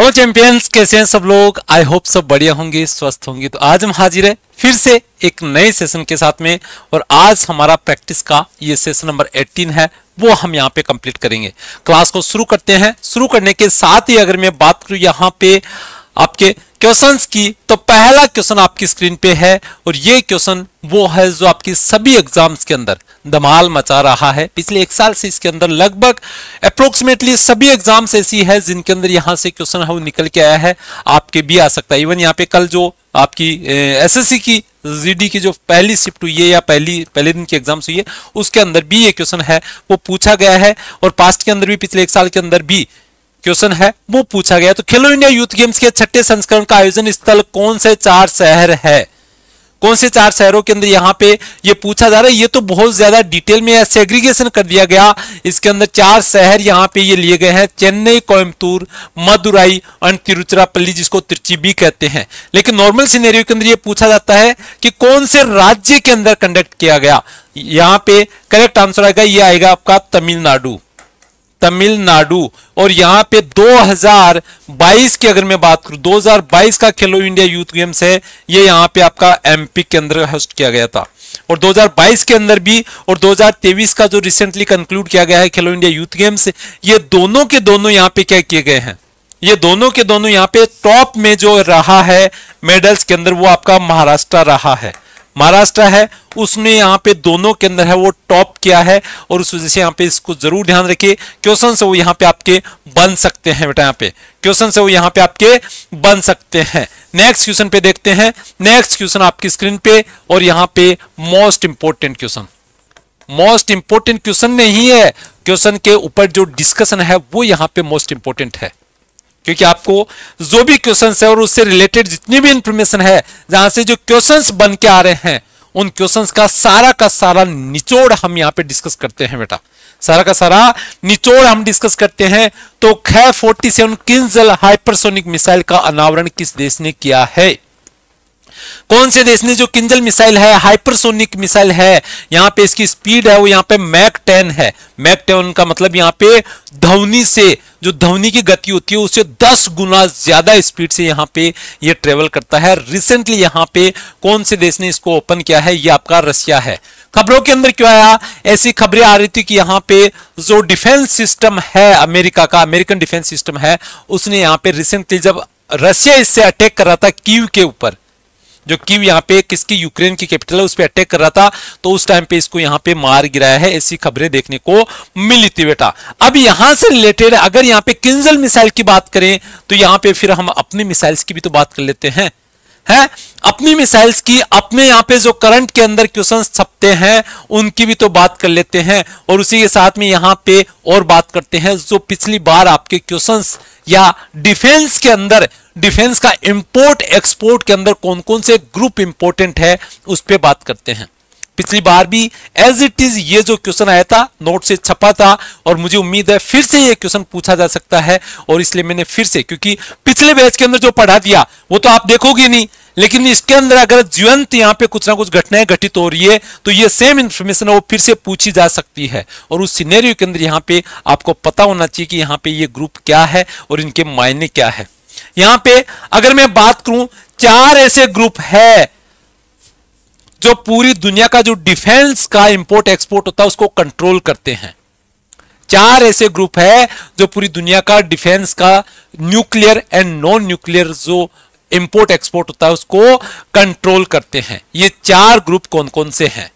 Hello champions कैसे हैं सब लोग आई होप सब बढ़िया होंगे स्वस्थ होंगे तो आज हम हाजिर है फिर से एक नए सेशन के साथ में और आज हमारा प्रैक्टिस का ये सेशन नंबर 18 है वो हम यहाँ पे कंप्लीट करेंगे क्लास को शुरू करते हैं शुरू करने के साथ ही अगर मैं बात करूँ यहाँ पे आपके क्वेश्चंस की तो पहला क्वेश्चन आपकी स्क्रीन पे है और ये क्वेश्चन वो है जो आपकी सभी एग्जाम्स के अंदर धमाल मचा रहा है पिछले एक साल से इसके अंदर लगभग अप्रोक्सीमेटली सभी एग्जाम्स ऐसी है जिनके अंदर यहाँ से क्वेश्चन है वो निकल के आया है आपके भी आ सकता है इवन यहाँ पे कल जो आपकी एसएससी की जीडी की जो पहली शिफ्ट हुई है या पहली पहले दिन की एग्जाम्स हुई है उसके अंदर भी ये क्वेश्चन है वो पूछा गया है और पास्ट के अंदर भी पिछले एक साल के अंदर भी क्वेश्चन है वो पूछा गया तो खेलो इंडिया यूथ गेम्स के छठे संस्करण का आयोजन स्थल कौन से चार शहर है कौन से चार शहरों के अंदर यहाँ पे ये पूछा जा रहा है ये तो बहुत ज्यादा डिटेल में सेग्रीगेशन कर दिया गया इसके अंदर चार शहर यहाँ पे ये लिए गए हैं चेन्नई कोयमतूर मदुराई और तिरुचिरापल्ली जिसको तिरची भी कहते हैं लेकिन नॉर्मल सिनेरियो के अंदर ये पूछा जाता है कि कौन से राज्य के अंदर कंडक्ट किया गया यहाँ पे करेक्ट आंसर आएगा ये आएगा आपका तमिलनाडु तमिलनाडु और यहाँ पे 2022 की अगर मैं बात करूं 2022 का खेलो इंडिया यूथ गेम्स है ये यहाँ पे आपका एमपी के अंदर होस्ट किया गया था और 2022 के अंदर भी और 2023 का जो रिसेंटली कंक्लूड किया गया है खेलो इंडिया यूथ गेम्स ये दोनों के दोनों यहाँ पे क्या किए गए हैं ये दोनों के दोनों यहाँ पे टॉप में जो रहा है मेडल्स के अंदर वो आपका महाराष्ट्र रहा है महाराष्ट्र है उसने यहाँ पे दोनों के अंदर है वो टॉप किया है और उस वजह से यहाँ पे इसको जरूर ध्यान रखिए क्वेश्चन से वो यहाँ पे आपके बन सकते हैं बेटा यहाँ पे क्वेश्चन से वो यहाँ पे आपके बन सकते हैं नेक्स्ट क्वेश्चन पे देखते हैं नेक्स्ट क्वेश्चन आपकी स्क्रीन पे और यहाँ पे most important question most important question नहीं है क्वेश्चन के ऊपर जो डिस्कशन है वो यहाँ पे मोस्ट इंपोर्टेंट है क्योंकि आपको जो भी क्वेश्चन है और उससे रिलेटेड जितनी भी इंफॉर्मेशन है जहां से जो क्वेश्चन बन के आ रहे हैं उन क्वेश्चंस का सारा का सारा निचोड़ हम यहाँ पे डिस्कस करते हैं बेटा सारा का सारा निचोड़ हम डिस्कस करते हैं तो ख forty seven Kinzhal hypersonic missile का अनावरण किस देश ने किया है कौन से देश ने जो किंजल मिसाइल है हाइपरसोनिक मिसाइल है यहाँ पे इसकी स्पीड है वो यहाँ पे मैक टेन है मैक टेन का मतलब यहाँ पे धवनी से जो ध्वनि की गति होती है उससे 10 गुना ज्यादा स्पीड से यहाँ पे ये यह ट्रेवल करता है रिसेंटली यहाँ पे कौन से देश ने इसको ओपन किया है ये आपका रशिया है खबरों के अंदर क्यों आया ऐसी खबरें आ रही थी कि यहाँ पे जो डिफेंस सिस्टम है अमेरिका का अमेरिकन डिफेंस सिस्टम है उसने यहाँ पे रिसेंटली जब रशिया इससे अटैक कर रहा था कीव के ऊपर जो कि यहाँ पे किसकी यूक्रेन की कैपिटल है उस पर अटैक कर रहा था तो उस टाइम पे इसको यहाँ पे मार गिराया है ऐसी खबरें देखने को मिली थी बेटा अब यहां से रिलेटेड अगर यहाँ पे किंजल मिसाइल की बात करें तो यहाँ पे फिर हम अपनी मिसाइल्स की भी तो बात कर लेते हैं है अपनी मिसाइल्स की अपने यहाँ पे जो करंट के अंदर क्वेश्चन छपते हैं उनकी भी तो बात कर लेते हैं और उसी के साथ में यहाँ पे और बात करते हैं जो पिछली बार आपके क्वेश्चन या डिफेंस के अंदर डिफेंस का इंपोर्ट एक्सपोर्ट के अंदर कौन कौन से ग्रुप इंपोर्टेंट है उस पर बात करते हैं पिछली बार भी एज इट इज ये जो क्वेश्चन आया था नोट से छपा था और मुझे उम्मीद है फिर से ये क्वेश्चन पूछा जा सकता है और इसलिए मैंने फिर से क्योंकि पिछले बैच के अंदर जो पढ़ा दिया वो तो आप देखोगे नहीं लेकिन इसके अंदर अगर जीवंत यहाँ पे कुछ ना कुछ घटनाएं घटित हो रही है तो ये सेम इन्फॉर्मेशन वो फिर से पूछी जा सकती है और उस सिनेरियो के अंदर यहाँ पे आपको पता होना चाहिए कि यहाँ पे ये ग्रुप क्या है और इनके मायने क्या है यहां पे अगर मैं बात करूं चार ऐसे ग्रुप है जो पूरी दुनिया का जो डिफेंस का इंपोर्ट एक्सपोर्ट होता है उसको कंट्रोल करते हैं चार ऐसे ग्रुप है जो पूरी दुनिया का डिफेंस का न्यूक्लियर एंड नॉन न्यूक्लियर जो इंपोर्ट एक्सपोर्ट होता है उसको कंट्रोल करते हैं ये चार ग्रुप कौन कौन से हैं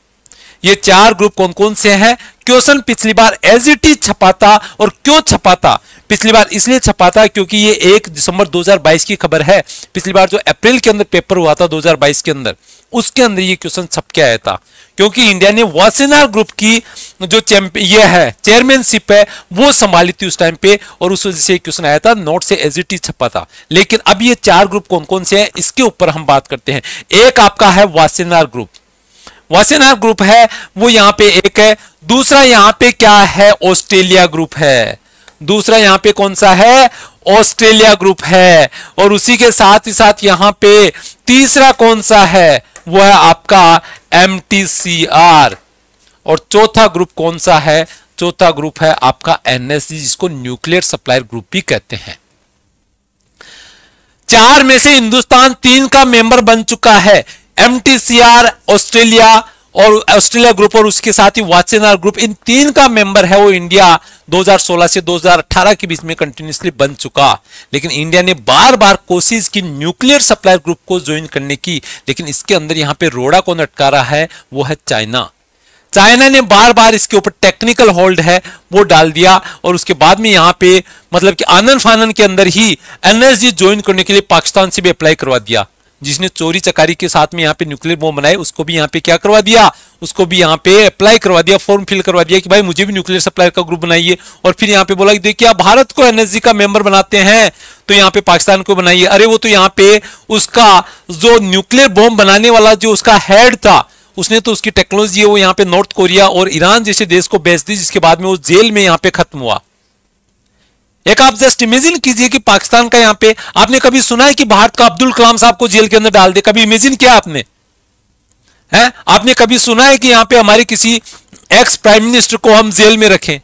ये चार ग्रुप कौन कौन से हैं क्वेश्चन पिछली बार एज इट इज छपाता और क्यों छपाता पिछली बार इसलिए छपाता क्योंकि ये एक दिसंबर 2022 की खबर है पिछली बार जो अप्रैल के अंदर पेपर हुआ था 2022 के अंदर उसके अंदर ये क्वेश्चन के आया था क्योंकि इंडिया ने वासेनार ग्रुप की जो ये है चेयरमैनशिप है वो संभाली थी उस टाइम पे और उस वजह से क्वेश्चन आया था नोट से एज इट इज छपा था लेकिन अब ये चार ग्रुप कौन कौन से हैं इसके ऊपर हम बात करते हैं एक आपका है वासेनार ग्रुप वासेनार ग्रुप है वो यहां पे एक है दूसरा यहां पे क्या है ऑस्ट्रेलिया ग्रुप है दूसरा यहां पे कौन सा है ऑस्ट्रेलिया ग्रुप है और उसी के साथ ही साथ यहां पे तीसरा कौन सा है वो है आपका एम और चौथा ग्रुप कौन सा है चौथा ग्रुप है आपका एनएससी जिसको न्यूक्लियर सप्लायर ग्रुप भी कहते हैं चार में से हिंदुस्तान तीन का मेंबर बन चुका है एम ऑस्ट्रेलिया और ऑस्ट्रेलिया ग्रुप और उसके साथ ही वाचेनार ग्रुप इन तीन का मेंबर है वो इंडिया 2016 से 2018 के बीच में कंटिन्यूसली बन चुका लेकिन इंडिया ने बार बार कोशिश की न्यूक्लियर सप्लायर ग्रुप को ज्वाइन करने की लेकिन इसके अंदर यहाँ पे रोड़ा कौन अटका रहा है वो है चाइना चाइना ने बार बार इसके ऊपर टेक्निकल होल्ड है वो डाल दिया और उसके बाद में यहाँ पे मतलब कि आनंद फानन के अंदर ही एनएसजी ज्वाइन करने के लिए पाकिस्तान से भी अप्लाई करवा दिया जिसने चोरी चकारी के साथ में यहाँ पे न्यूक्लियर बॉम्ब बनाए उसको भी यहाँ पे क्या करवा दिया उसको भी यहाँ पे अप्लाई करवा दिया फॉर्म फिल करवा दिया कि भाई मुझे भी न्यूक्लियर सप्लायर का ग्रुप बनाइए और फिर यहाँ पे बोला कि देखिए आप भारत को एनएसजी का मेंबर बनाते हैं तो यहाँ पे पाकिस्तान को बनाइए अरे वो तो यहाँ पे उसका जो न्यूक्लियर बॉम्ब बनाने वाला जो उसका हेड था उसने तो उसकी टेक्नोलॉजी है वो यहाँ पे नॉर्थ कोरिया और ईरान जैसे देश को बेच दी जिसके बाद में वो जेल में यहाँ पे खत्म हुआ एक आप जस्ट इमेजिन कीजिए कि पाकिस्तान का यहां पे आपने कभी सुना है कि भारत का अब्दुल कलाम साहब को जेल के अंदर डाल दे कभी इमेजिन किया आपने है आपने कभी सुना है कि यहां पे हमारे किसी एक्स प्राइम मिनिस्टर को हम जेल में रखें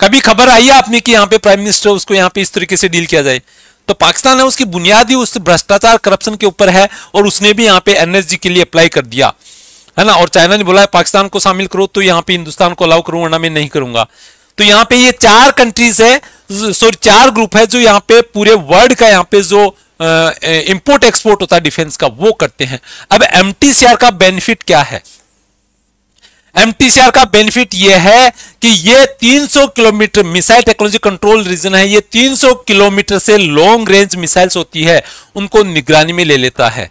कभी खबर आई है आपने कि यहां पे प्राइम मिनिस्टर उसको यहां पे इस तरीके से डील किया जाए तो पाकिस्तान है उसकी बुनियादी उस भ्रष्टाचार करप्शन के ऊपर है और उसने भी यहाँ पे एनएसजी के लिए अप्लाई कर दिया है ना और चाइना ने बोला है पाकिस्तान को शामिल करो तो यहाँ पे हिंदुस्तान को अलाउ करूँ वरना मैं नहीं करूंगा तो यहां पे ये चार कंट्रीज है सॉरी चार ग्रुप है जो यहां पे पूरे वर्ल्ड का यहां पे जो इंपोर्ट एक्सपोर्ट होता है डिफेंस का वो करते हैं अब एमटीसीआर का बेनिफिट क्या है एमटीसीआर का बेनिफिट यह है कि ये 300 kilometre missile technology control region है ये 300 किलोमीटर से लॉन्ग रेंज मिसाइल्स होती है उनको निगरानी में ले लेता है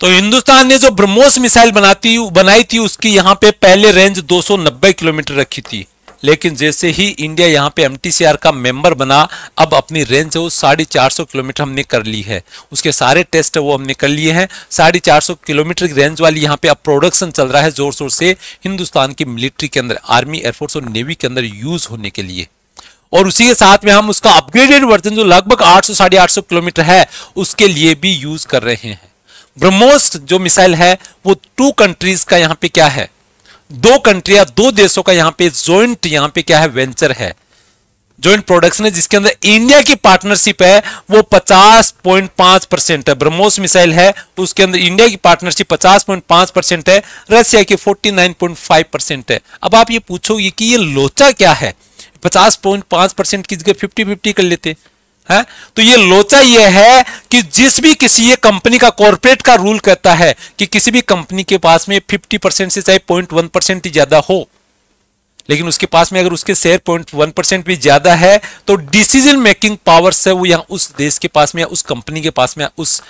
तो हिंदुस्तान ने जो ब्रह्मोस मिसाइल बनाती बनाई थी उसकी यहाँ पे पहले रेंज 290 किलोमीटर रखी थी लेकिन जैसे ही इंडिया यहाँ पे एमटीसीआर का मेंबर बना अब अपनी रेंज वो साढ़े चार सौ किलोमीटर हमने कर ली है उसके सारे टेस्ट वो हमने कर लिए हैं साढ़े चार सौ किलोमीटर की रेंज वाली यहाँ पे अब प्रोडक्शन चल रहा है जोर शोर से हिंदुस्तान की मिलिट्री के अंदर आर्मी एयरफोर्स और नेवी के अंदर यूज होने के लिए और उसी के साथ में हम उसका अपग्रेडेड वर्जन जो लगभग आठ साढ़े किलोमीटर है उसके लिए भी यूज कर रहे हैं ब्रह्मोस जो मिसाइल है वो टू कंट्रीज का यहां पे क्या है दो कंट्री या दो देशों का यहां पे ज्वाइंट यहां पे क्या है वेंचर है ज्वाइंट प्रोडक्शन है जिसके अंदर इंडिया की पार्टनरशिप है वो 50.5 परसेंट है ब्रह्मोस मिसाइल है उसके अंदर इंडिया की पार्टनरशिप 50.5 परसेंट है रशिया की 49.5 परसेंट है अब आप ये पूछोगे कि ये लोचा क्या है 50.5 परसेंट की जगह 50 50 कर लेते हैं है तो ये लोचा ये है कि जिस भी किसी ये कंपनी का कॉरपोरेट का रूल कहता है कि किसी भी कंपनी के पास में 50 परसेंट से चाहे पॉइंट वन परसेंट ही ज्यादा हो लेकिन उसके पास में अगर उसके शेयर पॉइंट वन परसेंट भी ज्यादा है तो डिसीजन मेकिंग पावर्स है वो यहां उस देश के पास में या उस कंपनी के पास में उस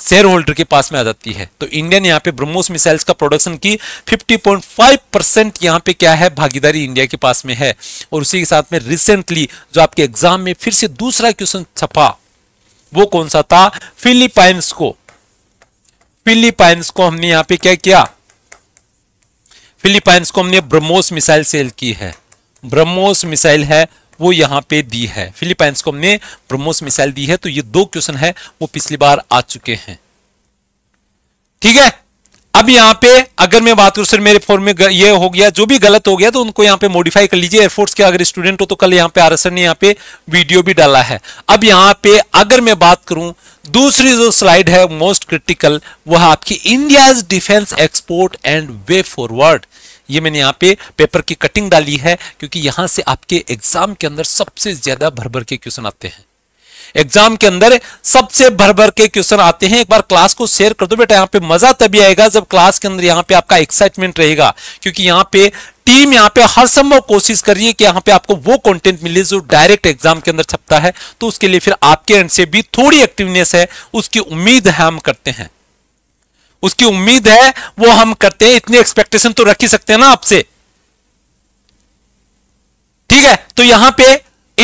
शेयर होल्डर के पास में आ जाती है तो इंडिया ने यहाँ पे ब्रह्मोस मिसाइल्स का प्रोडक्शन की 50.5 परसेंट यहाँ पे क्या है भागीदारी इंडिया के पास में है और उसी के साथ में रिसेंटली जो आपके एग्जाम में फिर से दूसरा क्वेश्चन छपा वो कौन सा था फिलीपाइंस को फिलीपाइंस को हमने यहाँ पे क्या किया फिलीपाइंस को हमने ब्रह्मोस मिसाइल सेल की है ब्रह्मोस मिसाइल है वो यहाँ पे दी है फिलीपाइंस को हमने ब्रह्मोस मिसाइल दी है तो ये दो क्वेश्चन है वो पिछली बार आ चुके हैं ठीक है अब यहाँ पे अगर मैं बात करूं सर मेरे फॉर्म में ये हो गया जो भी गलत हो गया तो उनको यहाँ पे मॉडिफाई कर लीजिए एयरफोर्स के अगर स्टूडेंट हो तो कल यहाँ पे आर ने यहाँ पे वीडियो भी डाला है अब यहाँ पे अगर मैं बात करूं दूसरी जो स्लाइड है मोस्ट क्रिटिकल वह आपकी India defence export and way forward ये मैंने यहाँ पे पेपर की कटिंग डाली है क्योंकि यहां से आपके एग्जाम के अंदर सबसे ज्यादा भर भर के क्वेश्चन आते हैं एग्जाम के अंदर सबसे भर भर के क्वेश्चन आते हैं एक बार क्लास को शेयर कर दो बेटा यहाँ पे मजा तभी आएगा जब क्लास के अंदर यहाँ पे आपका एक्साइटमेंट रहेगा क्योंकि यहाँ पे टीम यहाँ पे हर संभव कोशिश कर रही है कि यहाँ पे आपको वो कंटेंट मिले जो डायरेक्ट एग्जाम के अंदर छपता है तो उसके लिए फिर आपके एंड से भी थोड़ी एक्टिवनेस है उसकी उम्मीद है हम करते हैं उसकी उम्मीद है वो हम करते हैं इतनी एक्सपेक्टेशन तो रख ही सकते हैं ना आपसे ठीक है तो यहां पे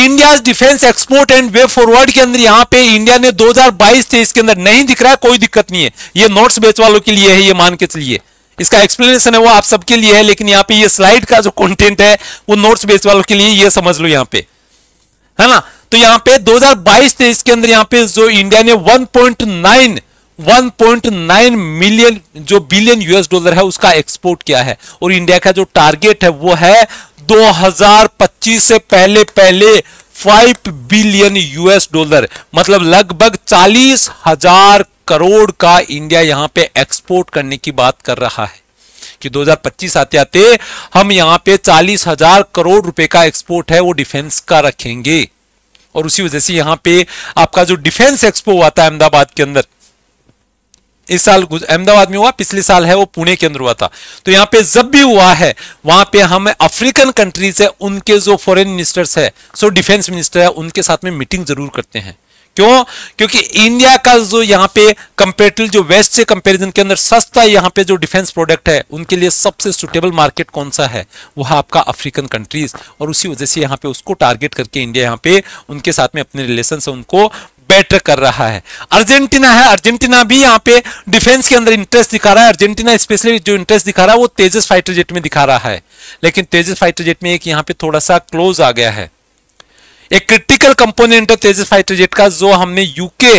India defence export and way forward के अंदर यहां पे इंडिया ने 2022 से इसके अंदर नहीं दिख रहा है कोई दिक्कत नहीं है ये नोट्स बेच वालों के लिए है ये मान के चलिए इसका एक्सप्लेनेशन है वो आप सबके लिए है लेकिन यहां पे ये स्लाइड का जो कंटेंट है वो नोट्स बेच वालों के लिए ये समझ लो यहां पे है ना तो यहां पे 2022 हजार तेईस के अंदर यहां पे जो इंडिया ने 1.9 1.9 मिलियन जो बिलियन यूएस डॉलर है उसका एक्सपोर्ट किया है और इंडिया का जो टारगेट है वो है 2025 से पहले पहले 5 बिलियन यूएस डॉलर मतलब लगभग चालीस हजार करोड़ का इंडिया यहां पे एक्सपोर्ट करने की बात कर रहा है कि 2025 आते आते हम यहाँ पे चालीस हजार करोड़ रुपए का एक्सपोर्ट है वो डिफेंस का रखेंगे और उसी वजह से यहां पे आपका जो डिफेंस एक्सपो हुआ था अहमदाबाद के अंदर इस साल अहमदाबाद में हुआ पिछले साल है वो पुणे के अंदर हुआ था तो यहाँ पे जब भी हुआ है वहां पे हम अफ्रीकन कंट्रीज है उनके जो फॉरेन मिनिस्टर्स है सो डिफेंस मिनिस्टर है उनके साथ में मीटिंग जरूर करते हैं क्यों क्योंकि इंडिया का जो यहाँ पे कंपेरेटिव जो वेस्ट से कंपैरिजन के अंदर सस्ता यहाँ पे जो डिफेंस प्रोडक्ट है उनके लिए सबसे सुटेबल मार्केट कौन सा है वह आपका अफ्रीकन कंट्रीज और उसी वजह से यहाँ पे उसको टारगेट करके इंडिया यहाँ पे उनके साथ में अपने रिलेशन उनको बेटर कर रहा है अर्जेंटीना है अर्जेंटीना भी यहाँ पे डिफेंस के अंदर इंटरेस्ट दिखा रहा है अर्जेंटीना स्पेशली जो इंटरेस्ट दिखा रहा है वो तेजस फाइटर जेट में दिखा रहा है लेकिन तेजस फाइटर जेट में एक यहाँ पे थोड़ा सा क्लोज आ गया है एक क्रिटिकल कंपोनेंट है तेजस फाइटर जेट का जो हमने यूके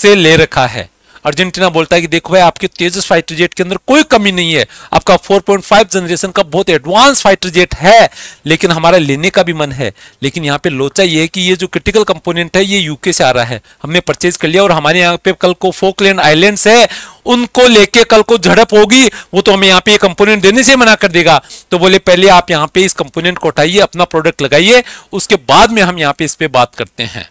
से ले रखा है अर्जेंटीना बोलता है कि देखो भाई आपके तेजस फाइटर जेट के अंदर कोई कमी नहीं है आपका 4.5 जनरेशन का बहुत एडवांस फाइटर जेट है लेकिन हमारा लेने का भी मन है लेकिन यहाँ पे लोचा ये है कि ये जो क्रिटिकल कंपोनेंट है ये यूके से आ रहा है हमने परचेज कर लिया और हमारे यहाँ पे कल को फोकलैंड आईलैंड है उनको लेके कल को झड़प होगी वो तो हमें यहाँ पे ये कंपोनेंट देने से मना कर देगा तो बोले पहले आप यहाँ पे इस कंपोनेंट को उठाइए अपना प्रोडक्ट लगाइए उसके बाद में हम यहाँ पे इस पर बात करते हैं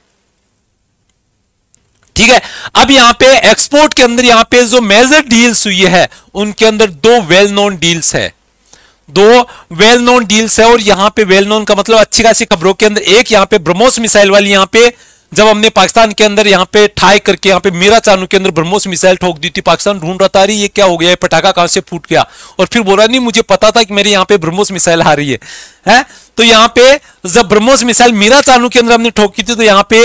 ठीक है अब यहां पे एक्सपोर्ट के अंदर यहां पे जो मेजर डील्स हुई है उनके अंदर दो वेल नोन डील्स है दो वेल नोन डील्स है और यहां पे वेल नोन का मतलब अच्छी खासी खबरों के अंदर एक यहां पे ब्रह्मोस मिसाइल वाली यहां पे जब हमने पाकिस्तान के अंदर यहां पे ठाई करके यहां पे मीरा चानू के अंदर ब्रह्मोस मिसाइल ठोक दी थी पाकिस्तान ढूंढ रहा था ये क्या हो गया पटाखा कहां से फूट गया और फिर बोला नहीं मुझे पता था कि मेरे यहां पे ब्रह्मोस मिसाइल आ रही है, है? तो यहां पे जब ब्रह्मोस मिसाइल मीरा चानू के अंदर हमने ठोकी थी तो यहां पे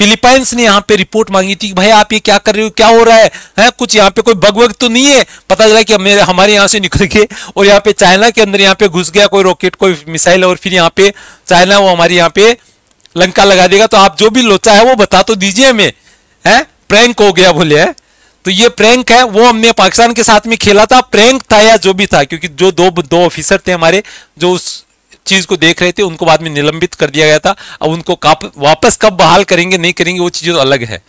फिलीपाइंस ने यहाँ पे रिपोर्ट मांगी थी कि भाई आप ये क्या कर रहे हो क्या हो रहा है, है? कुछ यहाँ पे कोई बग वग तो नहीं है पता चला कि हमें हमारे यहाँ से निकल के और यहाँ पे चाइना के अंदर यहाँ पे घुस गया कोई रॉकेट कोई मिसाइल और फिर यहाँ पे चाइना वो हमारे यहाँ पे लंका लगा देगा तो आप जो भी लोचा है वो बता तो दीजिए हमें है प्रैंक हो गया बोले है तो ये प्रैंक है वो हमने पाकिस्तान के साथ में खेला था प्रैंक था या जो भी था क्योंकि जो दो दो ऑफिसर थे हमारे जो उस चीज को देख रहे थे उनको बाद में निलंबित कर दिया गया था अब उनको वापस कब बहाल करेंगे नहीं करेंगे वो चीज़ तो अलग है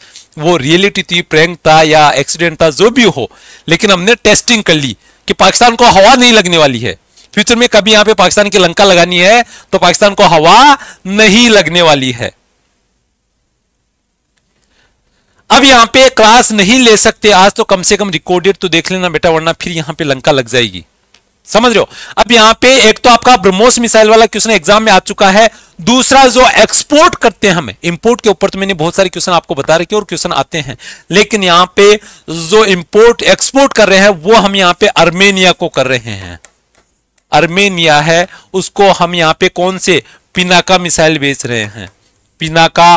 वो रियलिटी थी प्रैंक था या एक्सीडेंट था जो भी हो लेकिन हमने टेस्टिंग कर ली कि पाकिस्तान को हवा नहीं लगने वाली है फ्यूचर में कभी यहां पे पाकिस्तान की लंका लगानी है तो पाकिस्तान को हवा नहीं लगने वाली है अब यहां पे क्लास नहीं ले सकते आज तो कम से कम रिकॉर्डेड तो देख लेना बेटा वरना फिर यहां पे लंका लग जाएगी समझ रहे हो अब यहां पे एक तो आपका ब्रह्मोस मिसाइल वाला क्वेश्चन एग्जाम में आ चुका है दूसरा जो एक्सपोर्ट करते हैं हमें इंपोर्ट के ऊपर तो मैंने बहुत सारे क्वेश्चन आपको बता रखे और क्वेश्चन आते हैं लेकिन यहां पे जो इंपोर्ट एक्सपोर्ट कर रहे हैं वो हम यहां पे अर्मेनिया को कर रहे हैं अर्मेनिया है उसको हम यहां पे कौन से पिनाका मिसाइल बेच रहे हैं पिनाका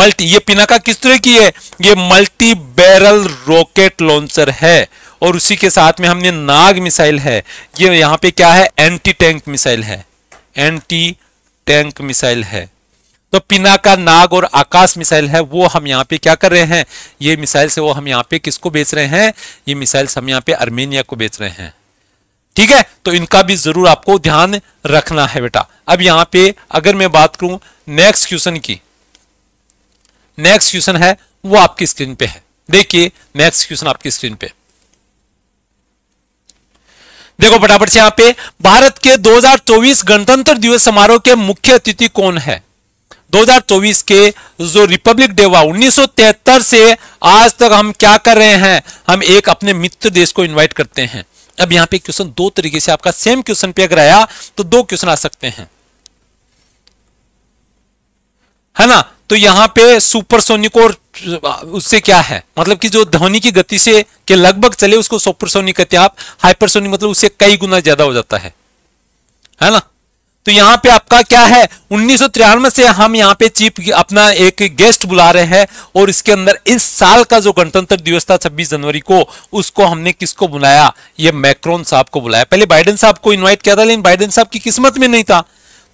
मल्टी ये पिनाका किस तरह की है ये मल्टी बैरल रॉकेट लॉन्चर है और उसी के साथ में हमने नाग मिसाइल है ये यहां यहाँ पे क्या है एंटी टैंक मिसाइल है एंटी टैंक मिसाइल है तो पिना का नाग और आकाश मिसाइल है वो हम यहाँ पे क्या कर रहे हैं ये मिसाइल से वो हम यहाँ पे किसको बेच रहे हैं ये मिसाइल हम यहाँ पे अर्मेनिया को बेच रहे हैं ठीक है तो इनका भी जरूर आपको ध्यान रखना है बेटा अब यहां पे अगर मैं बात करूं नेक्स्ट क्वेश्चन की नेक्स्ट क्वेश्चन है वो आपकी स्क्रीन पे है देखिए नेक्स्ट क्वेश्चन आपकी स्क्रीन पे देखो फटाफट से यहां पे भारत के 2024 गणतंत्र दिवस समारोह के मुख्य अतिथि कौन है 2024 के जो रिपब्लिक डे हुआ उन्नीस से आज तक हम क्या कर रहे हैं हम एक अपने मित्र देश को इनवाइट करते हैं अब यहां पे क्वेश्चन दो तरीके से आपका सेम क्वेश्चन पे अगर आया तो दो क्वेश्चन आ सकते हैं है ना तो यहाँ पे सुपरसोनिक और उससे क्या है मतलब कि जो ध्वनि की गति से के लगभग चले उसको सुपरसोनिक कहते हैं आप हाइपरसोनिक मतलब उससे कई गुना ज्यादा हो जाता है है ना तो यहाँ पे आपका क्या है उन्नीस से हम यहाँ पे चीफ अपना एक गेस्ट बुला रहे हैं और इसके अंदर इस साल का जो गणतंत्र दिवस था 26 जनवरी को उसको हमने किसको बुलाया ये मैक्रोन साहब को बुलाया पहले बाइडेन साहब को इनवाइट किया था लेकिन बाइडेन साहब की किस्मत में नहीं था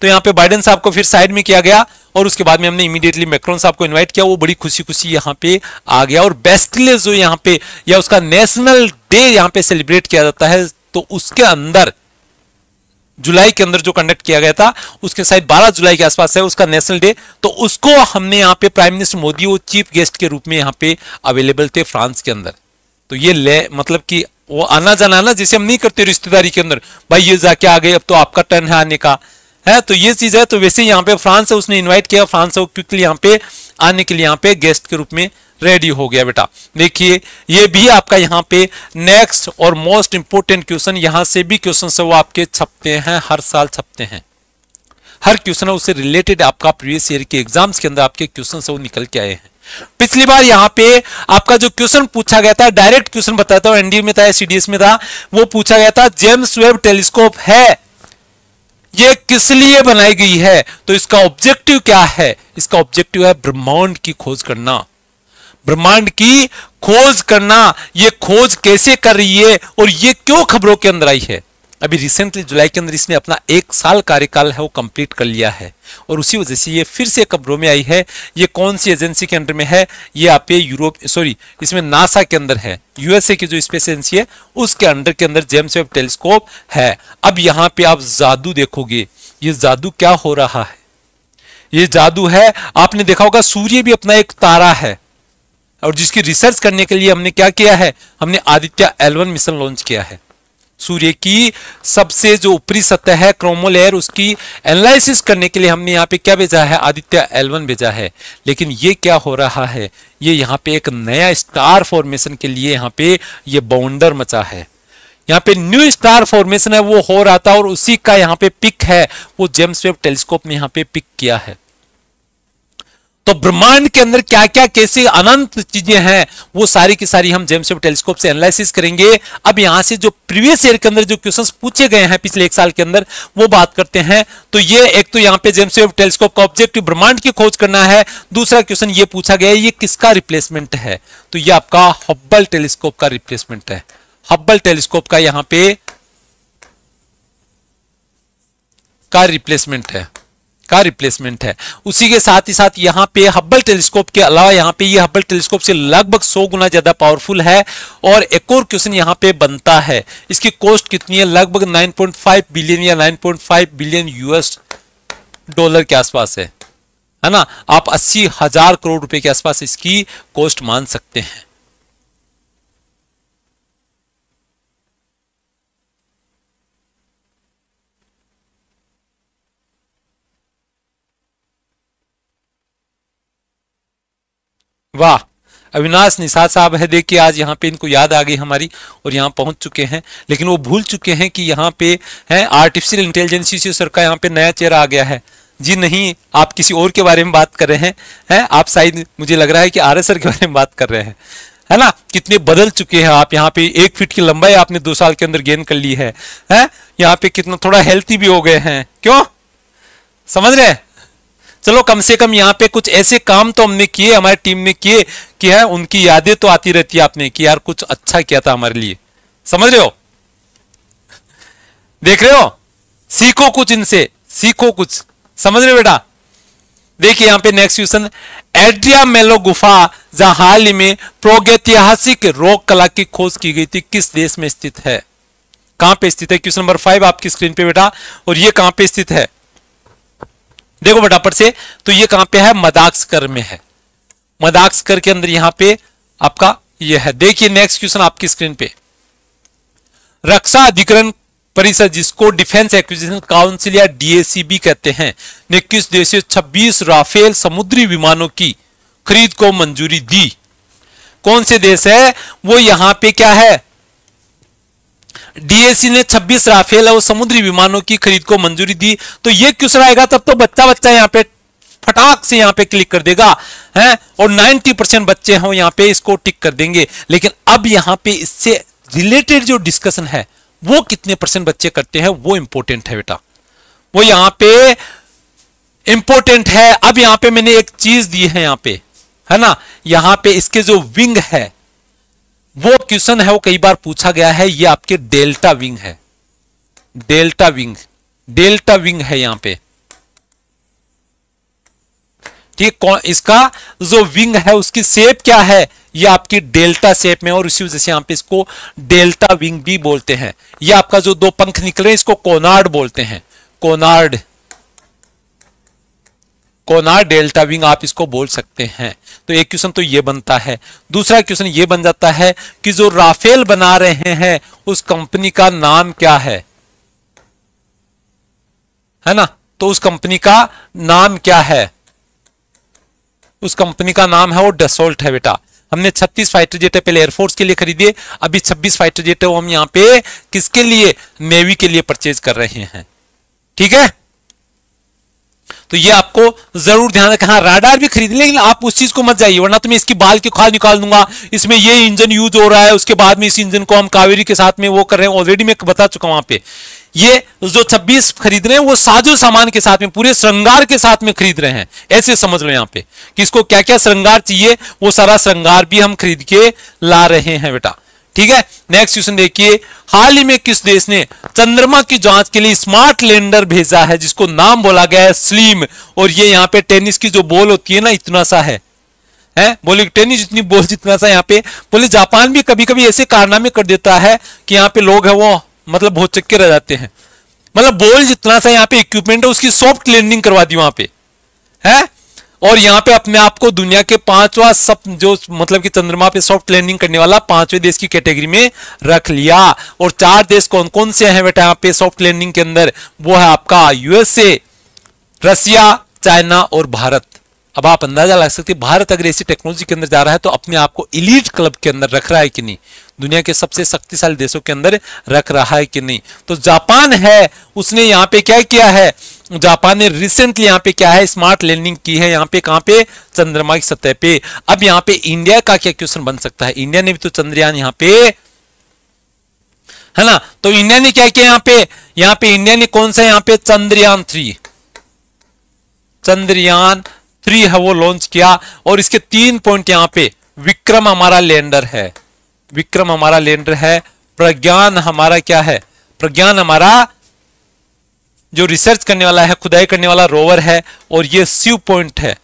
तो यहाँ पे बाइडेन साहब को फिर साइड में किया गया और उसके बाद में हमने इमीडिएटली मैक्रोन साहब को इनवाइट किया वो बड़ी खुशी खुशी यहाँ पे आ गया और बेस्टले जो यहाँ पे या उसका नेशनल डे यहाँ पे सेलिब्रेट किया जाता है तो उसके अंदर जुलाई के अंदर जो कंडक्ट किया गया था उसके शायद 12 जुलाई के आसपास है उसका नेशनल डे तो उसको हमने यहाँ पे प्राइम मिनिस्टर मोदी वो चीफ गेस्ट के रूप में यहाँ पे अवेलेबल थे फ्रांस के अंदर तो ये ले मतलब कि वो आना जाना ना जिसे हम नहीं करते रिश्तेदारी के अंदर भाई ये जाके आ गए अब तो आपका टर्न है आने का है तो ये चीज है तो वैसे यहाँ पे फ्रांस है उसने इन्वाइट किया फ्रांस है क्विकली यहाँ पे आने के लिए यहाँ पे गेस्ट के रूप में रेडी हो गया बेटा देखिए ये भी आपका यहाँ पे नेक्स्ट और मोस्ट इंपोर्टेंट क्वेश्चन यहाँ से भी क्वेश्चन है वो आपके छपते हैं हर साल छपते हैं हर क्वेश्चन है उससे रिलेटेड आपका प्रीवियस ईयर के एग्जाम्स के अंदर आपके क्वेश्चन है वो निकल के आए हैं पिछली बार यहाँ पे आपका जो क्वेश्चन पूछा गया था डायरेक्ट क्वेश्चन बताया था एनडीए में था सीडीएस में था वो पूछा गया था जेम्स वेब टेलीस्कोप है ये किस लिए बनाई गई है तो इसका ऑब्जेक्टिव क्या है इसका ऑब्जेक्टिव है ब्रह्मांड की खोज करना ब्रह्मांड की खोज करना ये खोज कैसे कर रही है और ये क्यों खबरों के अंदर आई है अभी रिसेंटली जुलाई के अंदर इसने अपना एक साल कार्यकाल है वो कंप्लीट कर लिया है और उसी वजह से ये फिर से कब्रो में आई है ये कौन सी एजेंसी के अंडर में है ये आप ये यूरोप सॉरी इसमें नासा के अंदर है यूएसए की जो स्पेस एजेंसी है उसके अंडर के अंदर जेम्स वेब टेलीस्कोप है अब यहाँ पे आप जादू देखोगे ये जादू क्या हो रहा है ये जादू है आपने देखा होगा सूर्य भी अपना एक तारा है और जिसकी रिसर्च करने के लिए हमने क्या किया है हमने आदित्य एलवन मिशन लॉन्च किया है सूर्य की सबसे जो ऊपरी सतह है क्रोमोलेयर उसकी एनालिसिस करने के लिए हमने यहाँ पे क्या भेजा है आदित्य एलवन भेजा है लेकिन ये क्या हो रहा है ये यहाँ पे एक नया स्टार फॉर्मेशन के लिए यहाँ पे ये बाउंडर मचा है यहाँ पे न्यू स्टार फॉर्मेशन है वो हो रहा था और उसी का यहाँ पे पिक है वो जेम्स वेब टेलीस्कोप ने यहाँ पे पिक किया है तो ब्रह्मांड के अंदर क्या क्या कैसे अनंत चीजें हैं वो सारी की सारी हम जेम्स टेलीस्कोप से एनालिसिस करेंगे अब यहां से जो प्रीवियस ईयर के अंदर जो क्वेश्चंस पूछे गए हैं पिछले एक साल के अंदर वो बात करते हैं तो ये एक तो यहाँ पे जेम्स टेलीस्कोप का ऑब्जेक्टिव ब्रह्मांड की खोज करना है दूसरा क्वेश्चन ये पूछा गया ये किसका रिप्लेसमेंट है तो ये आपका हब्बल टेलीस्कोप का रिप्लेसमेंट है हब्बल टेलीस्कोप का यहां पे का रिप्लेसमेंट है का रिप्लेसमेंट है उसी के साथ ही साथ यहाँ पे हब्बल टेलीस्कोप के अलावा यहाँ पे ये यह हब्बल टेलीस्कोप से लगभग 100 गुना ज्यादा पावरफुल है और एक और क्वेश्चन यहाँ पे बनता है इसकी कॉस्ट कितनी है लगभग 9.5 बिलियन या 9.5 बिलियन यूएस डॉलर के आसपास है है ना आप अस्सी हजार करोड़ रुपए के आसपास इसकी कॉस्ट मान सकते हैं वाह अविनाश निषाद साहब है देखिए आज यहाँ पे इनको याद आ गई हमारी और यहाँ पहुंच चुके हैं लेकिन वो भूल चुके हैं कि यहाँ पे है आर्टिफिशियल इंटेलिजेंसी सर का यहाँ पे नया चेहरा आ गया है जी नहीं आप किसी और के बारे में बात कर रहे हैं है? आप शायद मुझे लग रहा है कि आर सर के बारे में बात कर रहे हैं है ना कितने बदल चुके हैं आप यहाँ पे एक फीट की लंबाई आपने दो साल के अंदर गेन कर ली है है? यहाँ पे कितना थोड़ा हेल्थी भी हो गए हैं क्यों समझ रहे हैं चलो कम से कम यहाँ पे कुछ ऐसे काम तो हमने किए हमारी टीम ने किए कि है उनकी यादें तो आती रहती है आपने कि यार कुछ अच्छा किया था हमारे लिए समझ रहे हो देख रहे हो सीखो कुछ इनसे सीखो कुछ समझ रहे बेटा देखिए यहाँ पे नेक्स्ट क्वेश्चन एड्रिया मेलो गुफा जहां हाल ही में प्रोगतिहासिक रोक कला की खोज की गई थी किस देश में स्थित है कहां पे स्थित है क्वेश्चन नंबर फाइव आपकी स्क्रीन पे बेटा और ये कहां पे स्थित है देखो फटाफट से तो ये कहां पे है मदाक्सकर में है मदाक्सकर के अंदर यहां पे आपका ये है देखिए नेक्स्ट क्वेश्चन आपकी स्क्रीन पे रक्षा अधिकरण परिषद जिसको डिफेंस एक्विजिशन काउंसिल या डीएसीबी कहते हैं ने किस देश 26 राफेल समुद्री विमानों की खरीद को मंजूरी दी कौन से देश है वो यहां पे क्या है डीएसी ने 26 राफेल और समुद्री विमानों की खरीद को मंजूरी दी तो ये क्वेश्चन आएगा तब तो बच्चा बच्चा यहाँ पे फटाक से यहाँ पे क्लिक कर देगा है और 90 परसेंट बच्चे हों यहाँ पे इसको टिक कर देंगे लेकिन अब यहाँ पे इससे रिलेटेड जो डिस्कशन है वो कितने परसेंट बच्चे करते हैं वो इंपॉर्टेंट है बेटा वो यहाँ पे इंपॉर्टेंट है अब यहाँ पे मैंने एक चीज दी है यहाँ पे है ना यहाँ पे इसके जो विंग है वो क्वेश्चन है वो कई बार पूछा गया है ये आपके डेल्टा विंग है डेल्टा विंग डेल्टा विंग है यहां पे ठीक इसका जो विंग है उसकी शेप क्या है ये आपकी डेल्टा शेप में और इसी वजह से यहां पे इसको डेल्टा विंग भी बोलते हैं ये आपका जो दो पंख निकले इसको कोनार्ड बोलते हैं कोनार्ड कोनार डेल्टा विंग आप इसको बोल सकते हैं तो एक क्वेश्चन तो ये बनता है दूसरा क्वेश्चन ये बन जाता है कि जो राफेल बना रहे हैं उस कंपनी का नाम क्या है है ना तो उस कंपनी का नाम क्या है उस कंपनी का नाम है वो डेसोल्ट है बेटा हमने 36 फाइटर जेट पहले एयरफोर्स के लिए खरीदे अभी 26 फाइटर जेट हम यहां पे किसके लिए नेवी के लिए परचेज कर रहे हैं ठीक है तो ये आपको जरूर ध्यान रखना राडार हाँ, भी खरीद लेकिन आप उस चीज को मत जाइए वरना तो मैं इसकी बाल की खाल निकाल दूंगा इसमें ये इंजन यूज हो रहा है उसके बाद में इस इंजन को हम कावेरी के साथ में वो कर रहे हैं ऑलरेडी मैं बता चुका हूं वहां पे ये जो 26 खरीद रहे हैं वो साजो सामान के साथ में पूरे श्रृंगार के साथ में खरीद रहे हैं ऐसे समझ लो यहाँ पे कि इसको क्या क्या श्रृंगार चाहिए वो सारा श्रृंगार भी हम खरीद के ला रहे हैं बेटा ठीक है नेक्स्ट क्वेश्चन देखिए हाल ही में किस देश ने चंद्रमा की जांच के लिए स्मार्ट लैंडर भेजा है जिसको नाम बोला गया है स्लीम और ये यहाँ पे टेनिस की जो बॉल होती है ना इतना सा है है बोले टेनिस जितनी बॉल जितना सा यहाँ पे बोले जापान भी कभी कभी ऐसे कारनामे कर देता है कि यहाँ पे लोग है वो मतलब बहुत चक्के रह जाते हैं मतलब बॉल जितना सा यहाँ पे इक्विपमेंट है उसकी सॉफ्ट लैंडिंग करवा दी वहां पे है और यहाँ पे अपने आप को दुनिया के पांचवा सब जो मतलब कि चंद्रमा पे सॉफ्ट लैंडिंग करने वाला पांचवें देश की कैटेगरी में रख लिया और चार देश कौन कौन से हैं बेटा यहाँ पे सॉफ्ट लैंडिंग के अंदर वो है आपका यूएसए रसिया चाइना और भारत अब आप अंदाजा लगा सकते भारत अगर ऐसी टेक्नोलॉजी के अंदर जा रहा है तो अपने आप को इलीट क्लब के अंदर रख रहा है कि नहीं दुनिया के सबसे शक्तिशाली देशों के अंदर रख रहा है कि नहीं तो जापान है उसने यहाँ पे क्या किया है जापान ने रिसेंटली यहाँ पे क्या है स्मार्ट लैंडिंग की है यहाँ पे कहाँ पे चंद्रमा की सतह पे अब यहाँ पे इंडिया का क्या क्वेश्चन बन सकता है इंडिया ने भी तो चंद्रयान यहाँ पे है ना तो इंडिया ने क्या किया यहाँ पे यहाँ पे इंडिया ने कौन सा यहाँ पे चंद्रयान थ्री चंद्रयान थ्री है वो लॉन्च किया और इसके तीन पॉइंट यहाँ पे विक्रम हमारा लैंडर है विक्रम हमारा लैंडर है प्रज्ञान हमारा क्या है प्रज्ञान हमारा जो रिसर्च करने वाला है खुदाई करने वाला रोवर है और ये स्यू पॉइंट है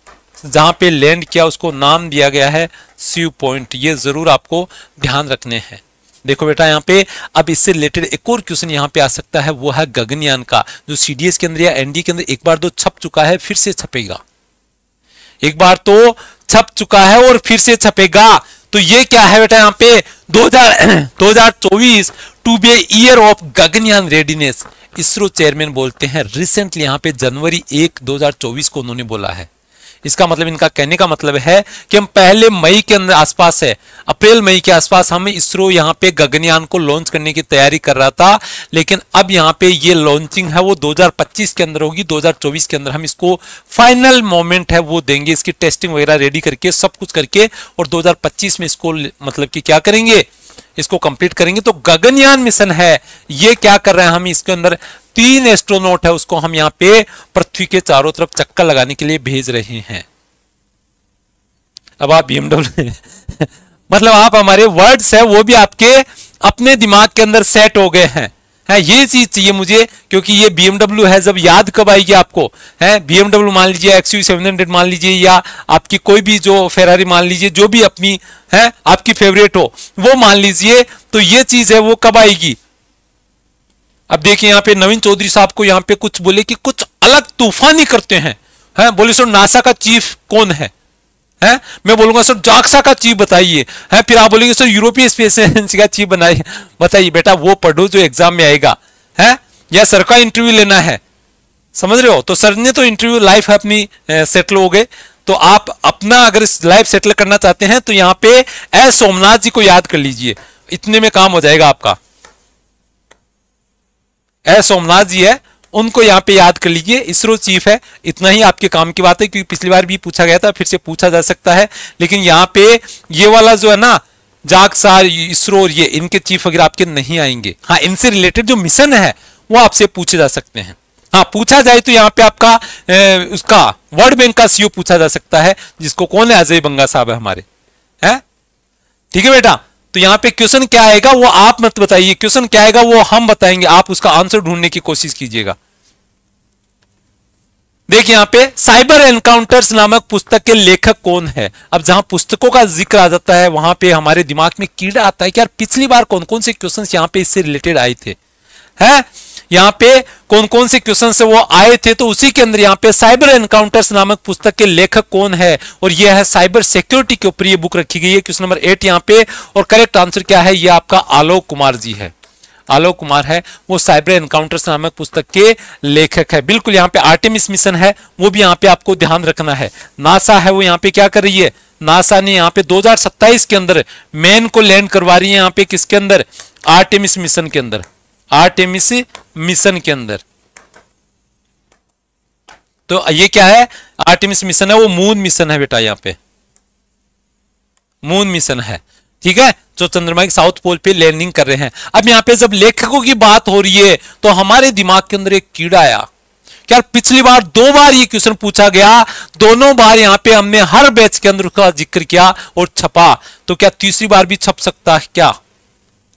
जहां पे लैंड किया उसको नाम दिया गया है स्यू पॉइंट ये जरूर आपको ध्यान रखने हैं देखो बेटा यहाँ पे अब इससे रिलेटेड एक और क्वेश्चन यहाँ पे आ सकता है वो है गगनयान का जो सीडीएस के अंदर या एनडी के अंदर एक बार दो तो छप चुका है फिर से छपेगा एक बार तो छप चुका है और फिर से छपेगा तो ये क्या है बेटा यहाँ पे 2000 2024 to be year of Gaganyaan readiness ISRO chairman बोलते हैं रिसेंटली यहां पे जनवरी एक 2024 को उन्होंने बोला है इसका मतलब इनका कहने का मतलब है कि हम पहले मई के अंदर आसपास है अप्रैल मई के आसपास हम इसरो यहां पे गगनयान को लॉन्च करने की तैयारी कर रहा था लेकिन अब यहां पे ये लॉन्चिंग है वो 2025 के अंदर होगी 2024 के अंदर हम इसको फाइनल मोमेंट है वो देंगे इसकी टेस्टिंग वगैरह रेडी करके सब कुछ करके और दो में इसको मतलब कि क्या करेंगे इसको कंप्लीट करेंगे तो गगनयान मिशन है ये क्या कर रहे हैं हम इसके अंदर तीन एस्ट्रोनॉट है उसको हम यहाँ पे पृथ्वी के चारों तरफ चक्कर लगाने के लिए भेज रहे हैं अब आप बीएमडब्ल्यू मतलब आप हमारे वर्ड्स है वो भी आपके अपने दिमाग के अंदर सेट हो गए हैं है ये चीज चाहिए मुझे क्योंकि ये BMW है जब याद कब आएगी आपको है BMW मान लीजिए एक्स यू सेवन हंड्रेड मान लीजिए या आपकी कोई भी जो फेरारी मान लीजिए जो भी अपनी है आपकी फेवरेट हो वो मान लीजिए तो ये चीज है वो कब आएगी अब देखिए यहाँ पे नवीन चौधरी साहब को यहाँ पे कुछ बोले कि कुछ अलग तूफानी करते हैं है बोले सो नासा का चीफ कौन है है मैं बोलूंगा सर जाक्सा का चीफ बताइए है फिर आप बोलेंगे सर यूरोपीय स्पेस एजेंसी का चीफ बनाइए बताइए बेटा वो पढ़ो जो एग्जाम में आएगा है या सर का इंटरव्यू लेना है समझ रहे हो तो सर ने तो इंटरव्यू लाइफ अपनी सेटल हो गए तो आप अपना अगर लाइफ सेटल करना चाहते हैं तो यहाँ पे ए सोमनाथ जी को याद कर लीजिए इतने में काम हो जाएगा आपका ए सोमनाथ जी है उनको यहाँ पे याद कर लीजिए इसरो चीफ है इतना ही आपके काम की बात है क्योंकि पिछली बार भी पूछा गया था फिर से पूछा जा सकता है लेकिन यहाँ पे ये वाला जो है ना जागसार इसरो ये इनके चीफ वगैरह आपके नहीं आएंगे हाँ इनसे रिलेटेड जो मिशन है वो आपसे पूछे जा सकते हैं हाँ पूछा जाए तो यहाँ पे आपका ए, उसका वर्ल्ड बैंक का सीओ e पूछा जा सकता है जिसको कौन है अजय बंगा साहब है हमारे है ठीक है बेटा तो यहाँ पे क्वेश्चन क्या आएगा वो आप मत बताइए क्वेश्चन क्या आएगा वो हम बताएंगे आप उसका आंसर ढूंढने की कोशिश कीजिएगा देखिए यहाँ पे साइबर एनकाउंटर्स नामक पुस्तक के लेखक कौन है अब जहां पुस्तकों का जिक्र आ जाता है वहां पे हमारे दिमाग में कीड़ा आता है कि यार पिछली बार कौन कौन से क्वेश्चन यहाँ पे इससे रिलेटेड आए थे है यहाँ पे कौन कौन से क्वेश्चन से वो आए थे तो उसी के अंदर यहाँ पे साइबर एनकाउंटर्स नामक पुस्तक के लेखक कौन है और यह है साइबर सिक्योरिटी के ऊपर ये बुक रखी गई है क्वेश्चन नंबर एट यहाँ पे और करेक्ट आंसर क्या है ये आपका आलोक कुमार जी है आलोक कुमार है वो साइबर एनकाउंटर्स नामक पुस्तक के लेखक है बिल्कुल यहाँ पे आर्टिमिस मिशन है वो भी यहाँ पे आपको ध्यान रखना है नासा है वो यहाँ पे क्या कर रही है नासा ने यहाँ पे 2027 के अंदर मैन को लैंड करवा रही है यहाँ पे किसके अंदर आर्टेमिस मिशन के अंदर आर्टेमिस मिशन के अंदर तो ये क्या है आर्टेमिस मिशन है वो मून मिशन है बेटा यहाँ पे मून मिशन है ठीक है जो चंद्रमा के साउथ पोल पे लैंडिंग कर रहे हैं अब यहाँ पे जब लेखकों की बात हो रही है तो हमारे दिमाग के अंदर एक कीड़ा आया क्या पिछली बार दो बार ये क्वेश्चन पूछा गया दोनों बार यहाँ पे हमने हर बैच के अंदर उसका जिक्र किया और छपा तो क्या तीसरी बार भी छप सकता है क्या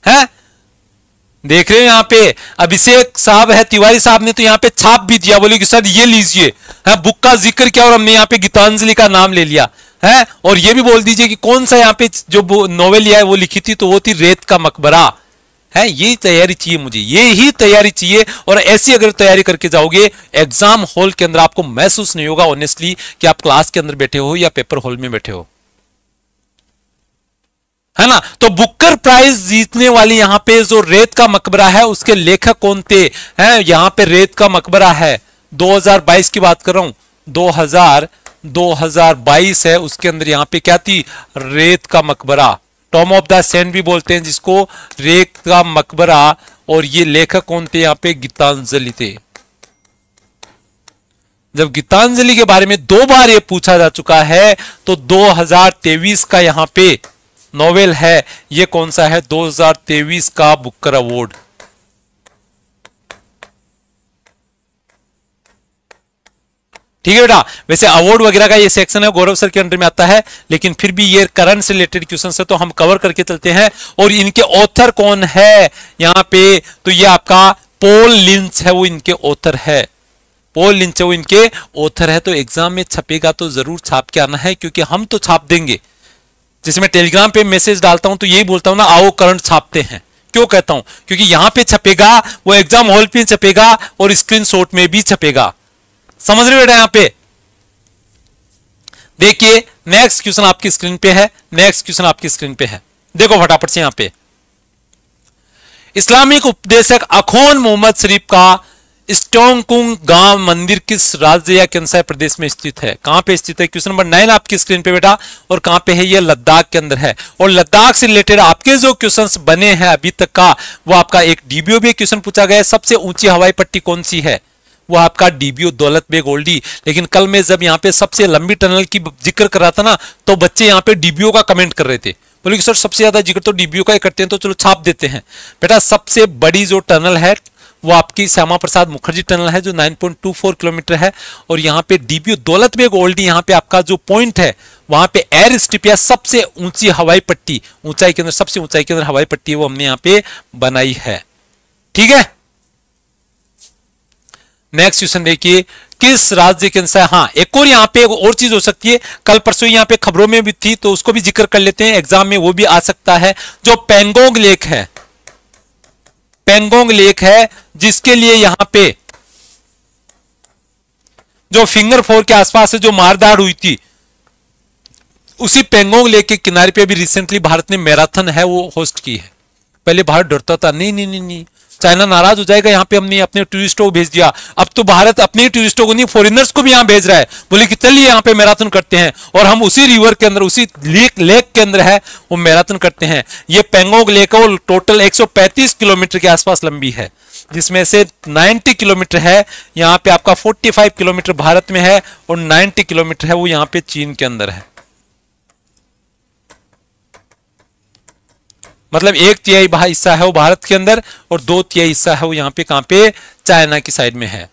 है देख रहे हो यहाँ पे अभिषेक साहब है तिवारी साहब ने तो यहाँ पे छाप भी दिया बोले कि सर ये लीजिए है बुक का जिक्र किया और हमने यहाँ पे गीतांजलि का नाम ले लिया है और ये भी बोल दीजिए कि कौन सा यहाँ पे जो नोवेल लिया है वो लिखी थी तो वो थी रेत का मकबरा है ये तैयारी चाहिए मुझे ये ही तैयारी चाहिए और ऐसी अगर तैयारी करके जाओगे एग्जाम हॉल के अंदर आपको महसूस नहीं होगा ऑनेस्टली कि आप क्लास के अंदर बैठे हो या पेपर हॉल में बैठे हो है ना तो बुकर प्राइज जीतने वाली यहां पे जो रेत का मकबरा है उसके लेखक कौन थे हैं यहां पे रेत का मकबरा है 2022 की बात कर रहा हूं 2022 है उसके अंदर यहाँ पे क्या थी रेत का मकबरा टॉम ऑफ द सैंड भी बोलते हैं जिसको रेत का मकबरा और ये लेखक कौन थे यहाँ पे गीतांजलि थे जब गीतांजलि के बारे में दो बार ये पूछा जा चुका है तो 2023 का यहाँ पे नोवेल है ये कौन सा है 2023 का बुकर अवार्ड ठीक है बेटा वैसे अवार्ड वगैरह का ये सेक्शन है गौरव सर के अंडर में आता है लेकिन फिर भी ये करंट से रिलेटेड क्वेश्चन है तो हम कवर करके चलते हैं और इनके ऑथर कौन है यहाँ पे तो ये आपका पोल लिंच है वो इनके ऑथर है पोल लिंच है वो इनके ऑथर है तो एग्जाम में छपेगा तो जरूर छाप के आना है क्योंकि हम तो छाप देंगे जैसे मैं टेलीग्राम पे मैसेज डालता हूं तो यही बोलता हूं ना आओ करंट छापते हैं क्यों कहता हूं क्योंकि यहां पे छपेगा वो एग्जाम हॉल पे छपेगा और स्क्रीनशॉट में भी छपेगा समझ रहे बेटा यहां पे देखिए नेक्स्ट क्वेश्चन आपकी स्क्रीन पे है नेक्स्ट क्वेश्चन आपकी स्क्रीन पे है देखो फटाफट से यहां पे इस्लामिक उपदेशक अखोन मोहम्मद शरीफ का स्टोंगकुंग गांव मंदिर किस राज्य या किनसा प्रदेश में स्थित है कहां पे स्थित है क्वेश्चन नंबर नाइन आपकी स्क्रीन पे बेटा और कहां पे है ये लद्दाख के अंदर है और लद्दाख से रिलेटेड आपके जो क्वेश्चंस बने हैं अभी तक का वो आपका एक डीबीओ भी क्वेश्चन पूछा गया है सबसे ऊंची हवाई पट्टी कौन सी है वो आपका डीबीओ दौलत बेग ओल्डी लेकिन कल मैं जब यहाँ पे सबसे लंबी टनल की जिक्र कर रहा था ना तो बच्चे यहाँ पे डीबीओ का कमेंट कर रहे थे बोले कि सर सबसे ज्यादा जिक्र तो डीबीओ का ही करते हैं तो चलो छाप देते हैं बेटा सबसे बड़ी जो टनल है वो आपकी श्यामा प्रसाद मुखर्जी टनल है जो 9.24 किलोमीटर है और यहाँ पे डीबीओ दौलत बेग ओल्डी यहाँ पे आपका जो पॉइंट है वहां पे एयर स्ट्रिप या सबसे ऊंची हवाई पट्टी ऊंचाई के अंदर सबसे ऊंचाई के अंदर हवाई पट्टी वो हमने यहाँ पे बनाई है ठीक है नेक्स्ट क्वेश्चन देखिए किस राज्य के अनुसार हाँ एक और यहाँ पे और चीज हो सकती है कल परसों यहाँ पे खबरों में भी थी तो उसको भी जिक्र कर लेते हैं एग्जाम में वो भी आ सकता है जो पेंगोंग लेक है पेंगोंग लेक है जिसके लिए यहां पे जो फिंगर फोर के आसपास से जो मारदार हुई थी उसी पेंगोंग लेक के किनारे पे भी रिसेंटली भारत ने मैराथन है वो होस्ट की है पहले भारत डरता था नहीं नहीं नहीं नहीं चाइना नाराज हो जाएगा यहाँ पे हमने अपने टूरिस्टों को भेज दिया अब तो भारत अपने टूरिस्टों को नहीं फॉरिनर्स को भी यहाँ भेज रहा है बोले कि चलिए यहाँ पे मैराथन करते हैं और हम उसी रिवर के अंदर उसी लेक लेक के अंदर है वो मैराथन करते हैं ये पेंगोंग लेक है वो टोटल एक किलोमीटर के आसपास लंबी है जिसमें से 90 किलोमीटर है यहाँ पे आपका 45 किलोमीटर भारत में है और 90 किलोमीटर है वो यहाँ पे चीन के अंदर है मतलब एक तिहाई हिस्सा है वो भारत के अंदर और दो तिहाई हिस्सा है वो यहाँ पे कहाँ पे चाइना की साइड में है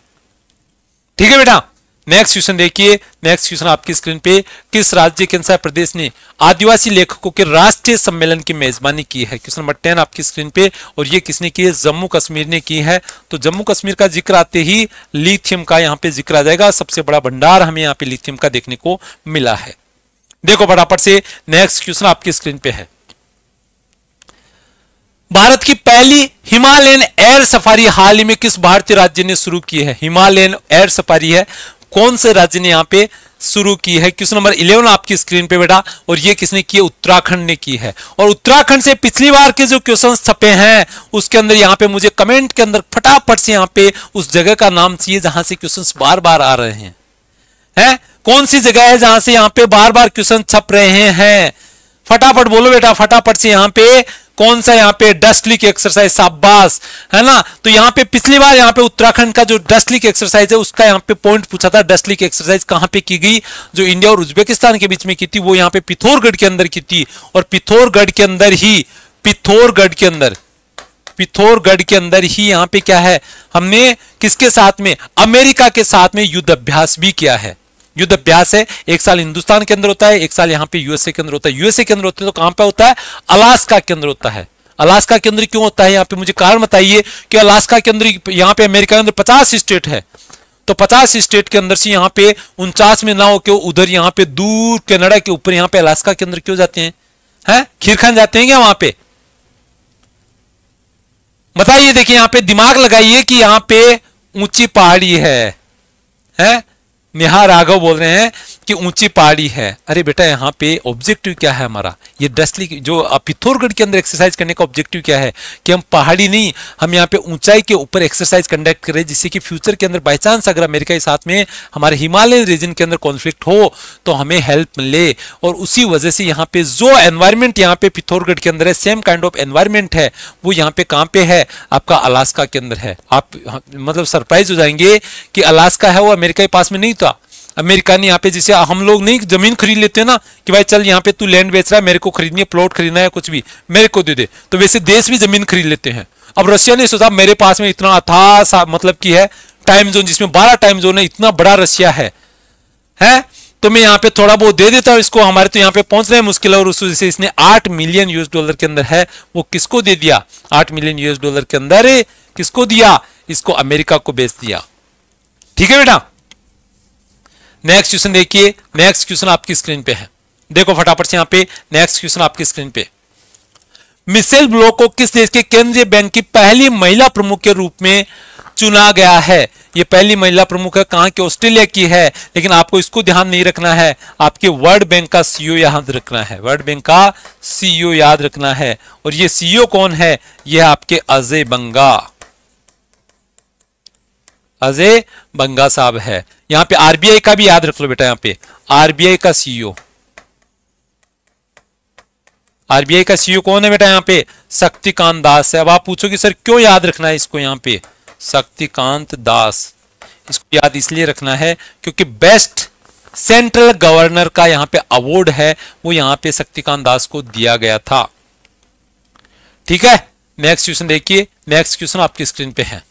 ठीक है बेटा नेक्स्ट क्वेश्चन देखिए नेक्स्ट क्वेश्चन आपकी स्क्रीन पे किस राज्य के अनुसार प्रदेश ने आदिवासी लेखकों के राष्ट्रीय सम्मेलन की मेजबानी की है क्वेश्चन नंबर टेन आपकी स्क्रीन पे और ये किसने की है जम्मू कश्मीर ने की है तो जम्मू कश्मीर का जिक्र आते ही लिथियम का यहाँ पे जिक्र आ जाएगा सबसे बड़ा भंडार हमें यहाँ पे लिथियम का देखने को मिला है देखो फटाफट से नेक्स्ट क्वेश्चन आपकी स्क्रीन पे है भारत की पहली हिमालयन एयर सफारी हाल ही में किस भारतीय राज्य ने शुरू की है हिमालयन एयर सफारी है कौन से राज्य ने यहाँ पे शुरू की है क्वेश्चन नंबर इलेवन आपकी स्क्रीन पे बेटा और ये किसने की उत्तराखंड ने की है और उत्तराखंड से पिछली बार के जो क्वेश्चन छपे हैं उसके अंदर यहाँ पे मुझे कमेंट के अंदर फटाफट से यहाँ पे उस जगह का नाम चाहिए जहां से क्वेश्चन बार बार आ रहे हैं है कौन सी जगह है जहां से यहाँ पे बार बार क्वेश्चन छप रहे हैं फटाफट बोलो बेटा फटाफट से यहाँ पे कौन सा यहाँ पे डस्टलिक एक्सरसाइज शाबास है ना तो यहाँ पे पिछली बार यहाँ पे उत्तराखंड का जो डस्टलिक एक्सरसाइज है उसका यहाँ पे पॉइंट पूछा था डस्टलिक एक्सरसाइज कहाँ पे की गई जो इंडिया और उज्बेकिस्तान के बीच में की थी वो यहाँ पे पिथौरगढ़ के अंदर की थी और पिथौरगढ़ के अंदर ही पिथौरगढ़ के अंदर पिथौरगढ़ के अंदर ही यहाँ पे क्या है हमने किसके साथ में अमेरिका के साथ में युद्ध अभ्यास भी किया है युद्ध अभ्यास है एक साल हिंदुस्तान के अंदर होता है एक साल यहाँ पे यूएसए के अंदर होता है यूएसए के अंदर होता है तो कहां पे होता है अलास्का के अंदर होता है अलास्का के अंदर क्यों होता है यहाँ पे मुझे कारण बताइए कि अलास्का के अंदर यहाँ पे अमेरिका के अंदर पचास स्टेट है तो पचास स्टेट के अंदर से यहाँ पे उनचास में ना हो क्यों उधर यहाँ पे दूर कैनेडा के ऊपर यहाँ पे अलास्का के अंदर क्यों जाते हैं है खीरखान जाते हैं क्या वहां पे बताइए देखिए यहां पे दिमाग लगाइए कि यहां पे ऊंची पहाड़ी है हैं नेहा राघव बोल रहे हैं कि ऊंची पहाड़ी है अरे बेटा यहाँ पे ऑब्जेक्टिव क्या है हमारा ये डस्टली जो पिथौरगढ़ के अंदर एक्सरसाइज करने का ऑब्जेक्टिव क्या है कि हम पहाड़ी नहीं हम यहाँ पे ऊंचाई के ऊपर एक्सरसाइज कंडक्ट करें जिससे कि फ्यूचर के अंदर बाई चांस अगर अमेरिका के साथ में हमारे हिमालयन रीजन के अंदर कॉन्फ्लिक्ट हो तो हमें हेल्प मिले और उसी वजह से यहाँ पे जो एनवायरमेंट यहाँ पे पिथौरगढ़ के अंदर है सेम काइंड ऑफ एनवायरमेंट है वो यहाँ पे कहाँ पे है आपका अलास्का के अंदर है आप हाँ, मतलब सरप्राइज हो जाएंगे कि अलास्का है वो अमेरिका के पास में नहीं था अमेरिका ने यहाँ पे जिसे हम लोग नहीं जमीन खरीद लेते हैं ना कि भाई चल यहाँ पे तू लैंड बेच रहा है मेरे को खरीदनी है प्लॉट खरीदना है कुछ भी मेरे को दे दे तो वैसे देश भी जमीन खरीद लेते हैं अब रशिया ने सोचा मेरे पास में इतना अथा मतलब की है टाइम जोन जिसमें बारह टाइम जोन है इतना बड़ा रशिया है है तो मैं यहाँ पे थोड़ा बहुत दे देता हूँ इसको हमारे तो यहाँ पे पहुंच रहे मुश्किल और उस जैसे इसने आठ मिलियन यूएस डॉलर के अंदर है वो किसको दे दिया आठ मिलियन यूएस डॉलर के अंदर किसको दिया इसको अमेरिका को बेच दिया ठीक है बेटा नेक्स्ट क्वेश्चन देखिए नेक्स्ट क्वेश्चन आपकी स्क्रीन पे है देखो फटाफट से यहाँ पे नेक्स्ट क्वेश्चन आपकी स्क्रीन पे मिसेल ब्लॉक को किस देश के केंद्रीय बैंक की पहली महिला प्रमुख के रूप में चुना गया है ये पहली महिला प्रमुख है कहां की ऑस्ट्रेलिया की है लेकिन आपको इसको ध्यान नहीं रखना है आपके वर्ल्ड बैंक का सीईओ e याद रखना है वर्ल्ड बैंक का सीईओ e याद रखना है और ये सीईओ e कौन है ये आपके अजय बंगा अजय बंगा साहब है यहां पे आरबीआई का भी याद रख लो बेटा यहां पे आरबीआई का सीईओ आरबीआई का सीईओ कौन है बेटा यहां पे शक्तिकांत दास है अब आप पूछोगे सर क्यों याद रखना है इसको यहां पे शक्तिकांत दास इसको याद इसलिए रखना है क्योंकि बेस्ट सेंट्रल गवर्नर का यहां पे अवार्ड है वो यहां पे शक्तिकांत दास को दिया गया था ठीक है नेक्स्ट क्वेश्चन देखिए नेक्स्ट क्वेश्चन आपकी स्क्रीन पे है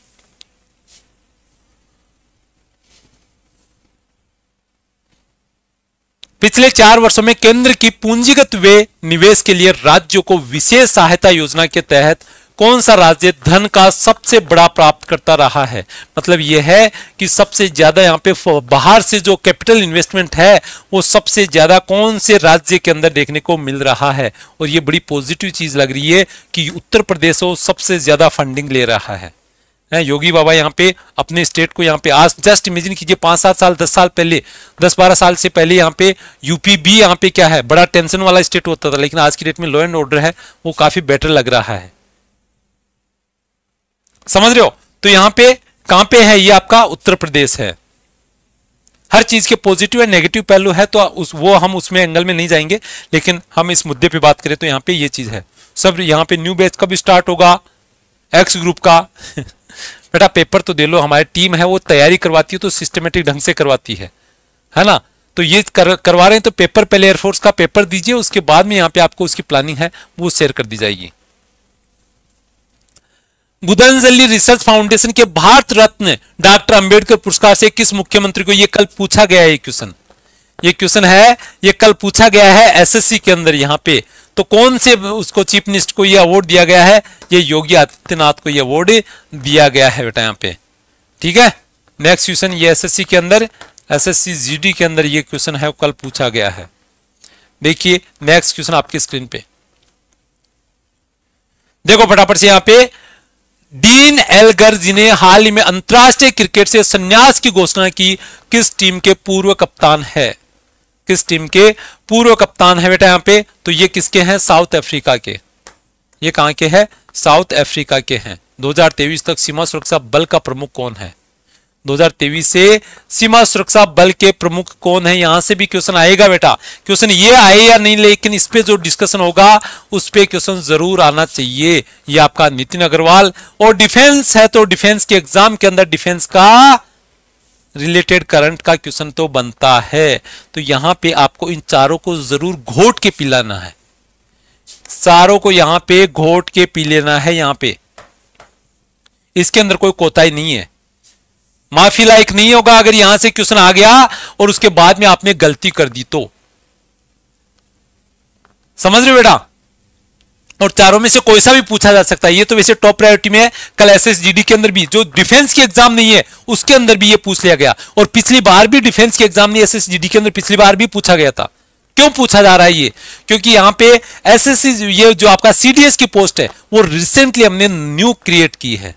पिछले चार वर्षों में केंद्र की पूंजीगत वे निवेश के लिए राज्यों को विशेष सहायता योजना के तहत कौन सा राज्य धन का सबसे बड़ा प्राप्त करता रहा है मतलब यह है कि सबसे ज्यादा यहाँ पे बाहर से जो कैपिटल इन्वेस्टमेंट है वो सबसे ज्यादा कौन से राज्य के अंदर देखने को मिल रहा है और ये बड़ी पॉजिटिव चीज लग रही है कि उत्तर प्रदेश वो सबसे ज्यादा फंडिंग ले रहा है योगी बाबा यहाँ पे अपने स्टेट को यहाँ पे आज जस्ट इमेजिन कीजिए पांच सात साल दस साल पहले दस बारह साल से पहले यहाँ पे यूपी भी यहाँ पे क्या है बड़ा टेंशन वाला स्टेट होता था लेकिन आज की डेट में लॉ एंड ऑर्डर है वो काफी बेटर लग रहा है समझ रहे हो तो यहाँ पे कहा पे है ये आपका उत्तर प्रदेश है हर चीज के पॉजिटिव एंड नेगेटिव पहलू है तो उस वो हम उसमें एंगल में नहीं जाएंगे लेकिन हम इस मुद्दे पे बात करें तो यहाँ पे ये चीज है सब यहाँ पे न्यू बैच कब स्टार्ट होगा एक्स ग्रुप का बेटा पेपर तो दे लो हमारी टीम है वो तैयारी करवाती है तो सिस्टमेटिक ढंग से करवाती है है ना तो ये कर, करवा रहे हैं तो पेपर पहले एयरफोर्स का पेपर दीजिए उसके बाद में यहाँ पे आपको उसकी प्लानिंग है वो शेयर कर दी जाएगी गुदंजलि रिसर्च फाउंडेशन के भारत रत्न डॉक्टर अंबेडकर पुरस्कार से किस मुख्यमंत्री को यह कल पूछा गया है क्वेश्चन ये क्वेश्चन है ये कल पूछा गया है एसएससी के अंदर यहाँ पे तो कौन से उसको चीफ मिनिस्टर को यह अवार्ड दिया गया है ये योगी आदित्यनाथ को यह अवार्ड दिया गया है बेटा यहाँ पे ठीक है नेक्स्ट क्वेश्चन ये एस के अंदर एस एस के अंदर ये क्वेश्चन है कल पूछा गया है देखिए नेक्स्ट क्वेश्चन आपकी स्क्रीन पे देखो फटाफट से यहां पे डीन एलगर जिन्हें हाल ही में अंतरराष्ट्रीय क्रिकेट से संन्यास की घोषणा की किस टीम के पूर्व कप्तान है किस टीम के पूर्व कप्तान है बेटा यहाँ पे तो ये किसके हैं साउथ अफ्रीका के ये कहा के हैं साउथ अफ्रीका के हैं 2023 तक सीमा सुरक्षा बल का प्रमुख कौन है 2023 से सीमा सुरक्षा बल के प्रमुख कौन है यहां से भी क्वेश्चन आएगा बेटा क्वेश्चन ये आए या नहीं लेकिन इस पे जो डिस्कशन होगा उस पे क्वेश्चन जरूर आना चाहिए ये आपका नितिन अग्रवाल और डिफेंस है तो डिफेंस के एग्जाम के अंदर डिफेंस का रिलेटेड करंट का क्वेश्चन तो बनता है तो यहां पे आपको इन चारों को जरूर घोट के पिलाना है चारों को यहां पे घोट के पी लेना है यहां पे इसके अंदर कोई कोताही नहीं है माफी लायक नहीं होगा अगर यहां से क्वेश्चन आ गया और उसके बाद में आपने गलती कर दी तो समझ रहे बेटा और चारों में से कोई सा भी पूछा जा सकता है ये तो वैसे टॉप प्रायोरिटी में है कल एस के अंदर भी जो डिफेंस की एग्जाम नहीं है उसके अंदर भी ये पूछ लिया गया और पिछली बार भी डिफेंस की एग्जाम नहीं एस के अंदर पिछली बार भी पूछा गया था क्यों पूछा जा रहा है ये क्योंकि यहां पे एसएससी ये जो आपका सीडीएस की पोस्ट है वो रिसेंटली हमने न्यू क्रिएट की है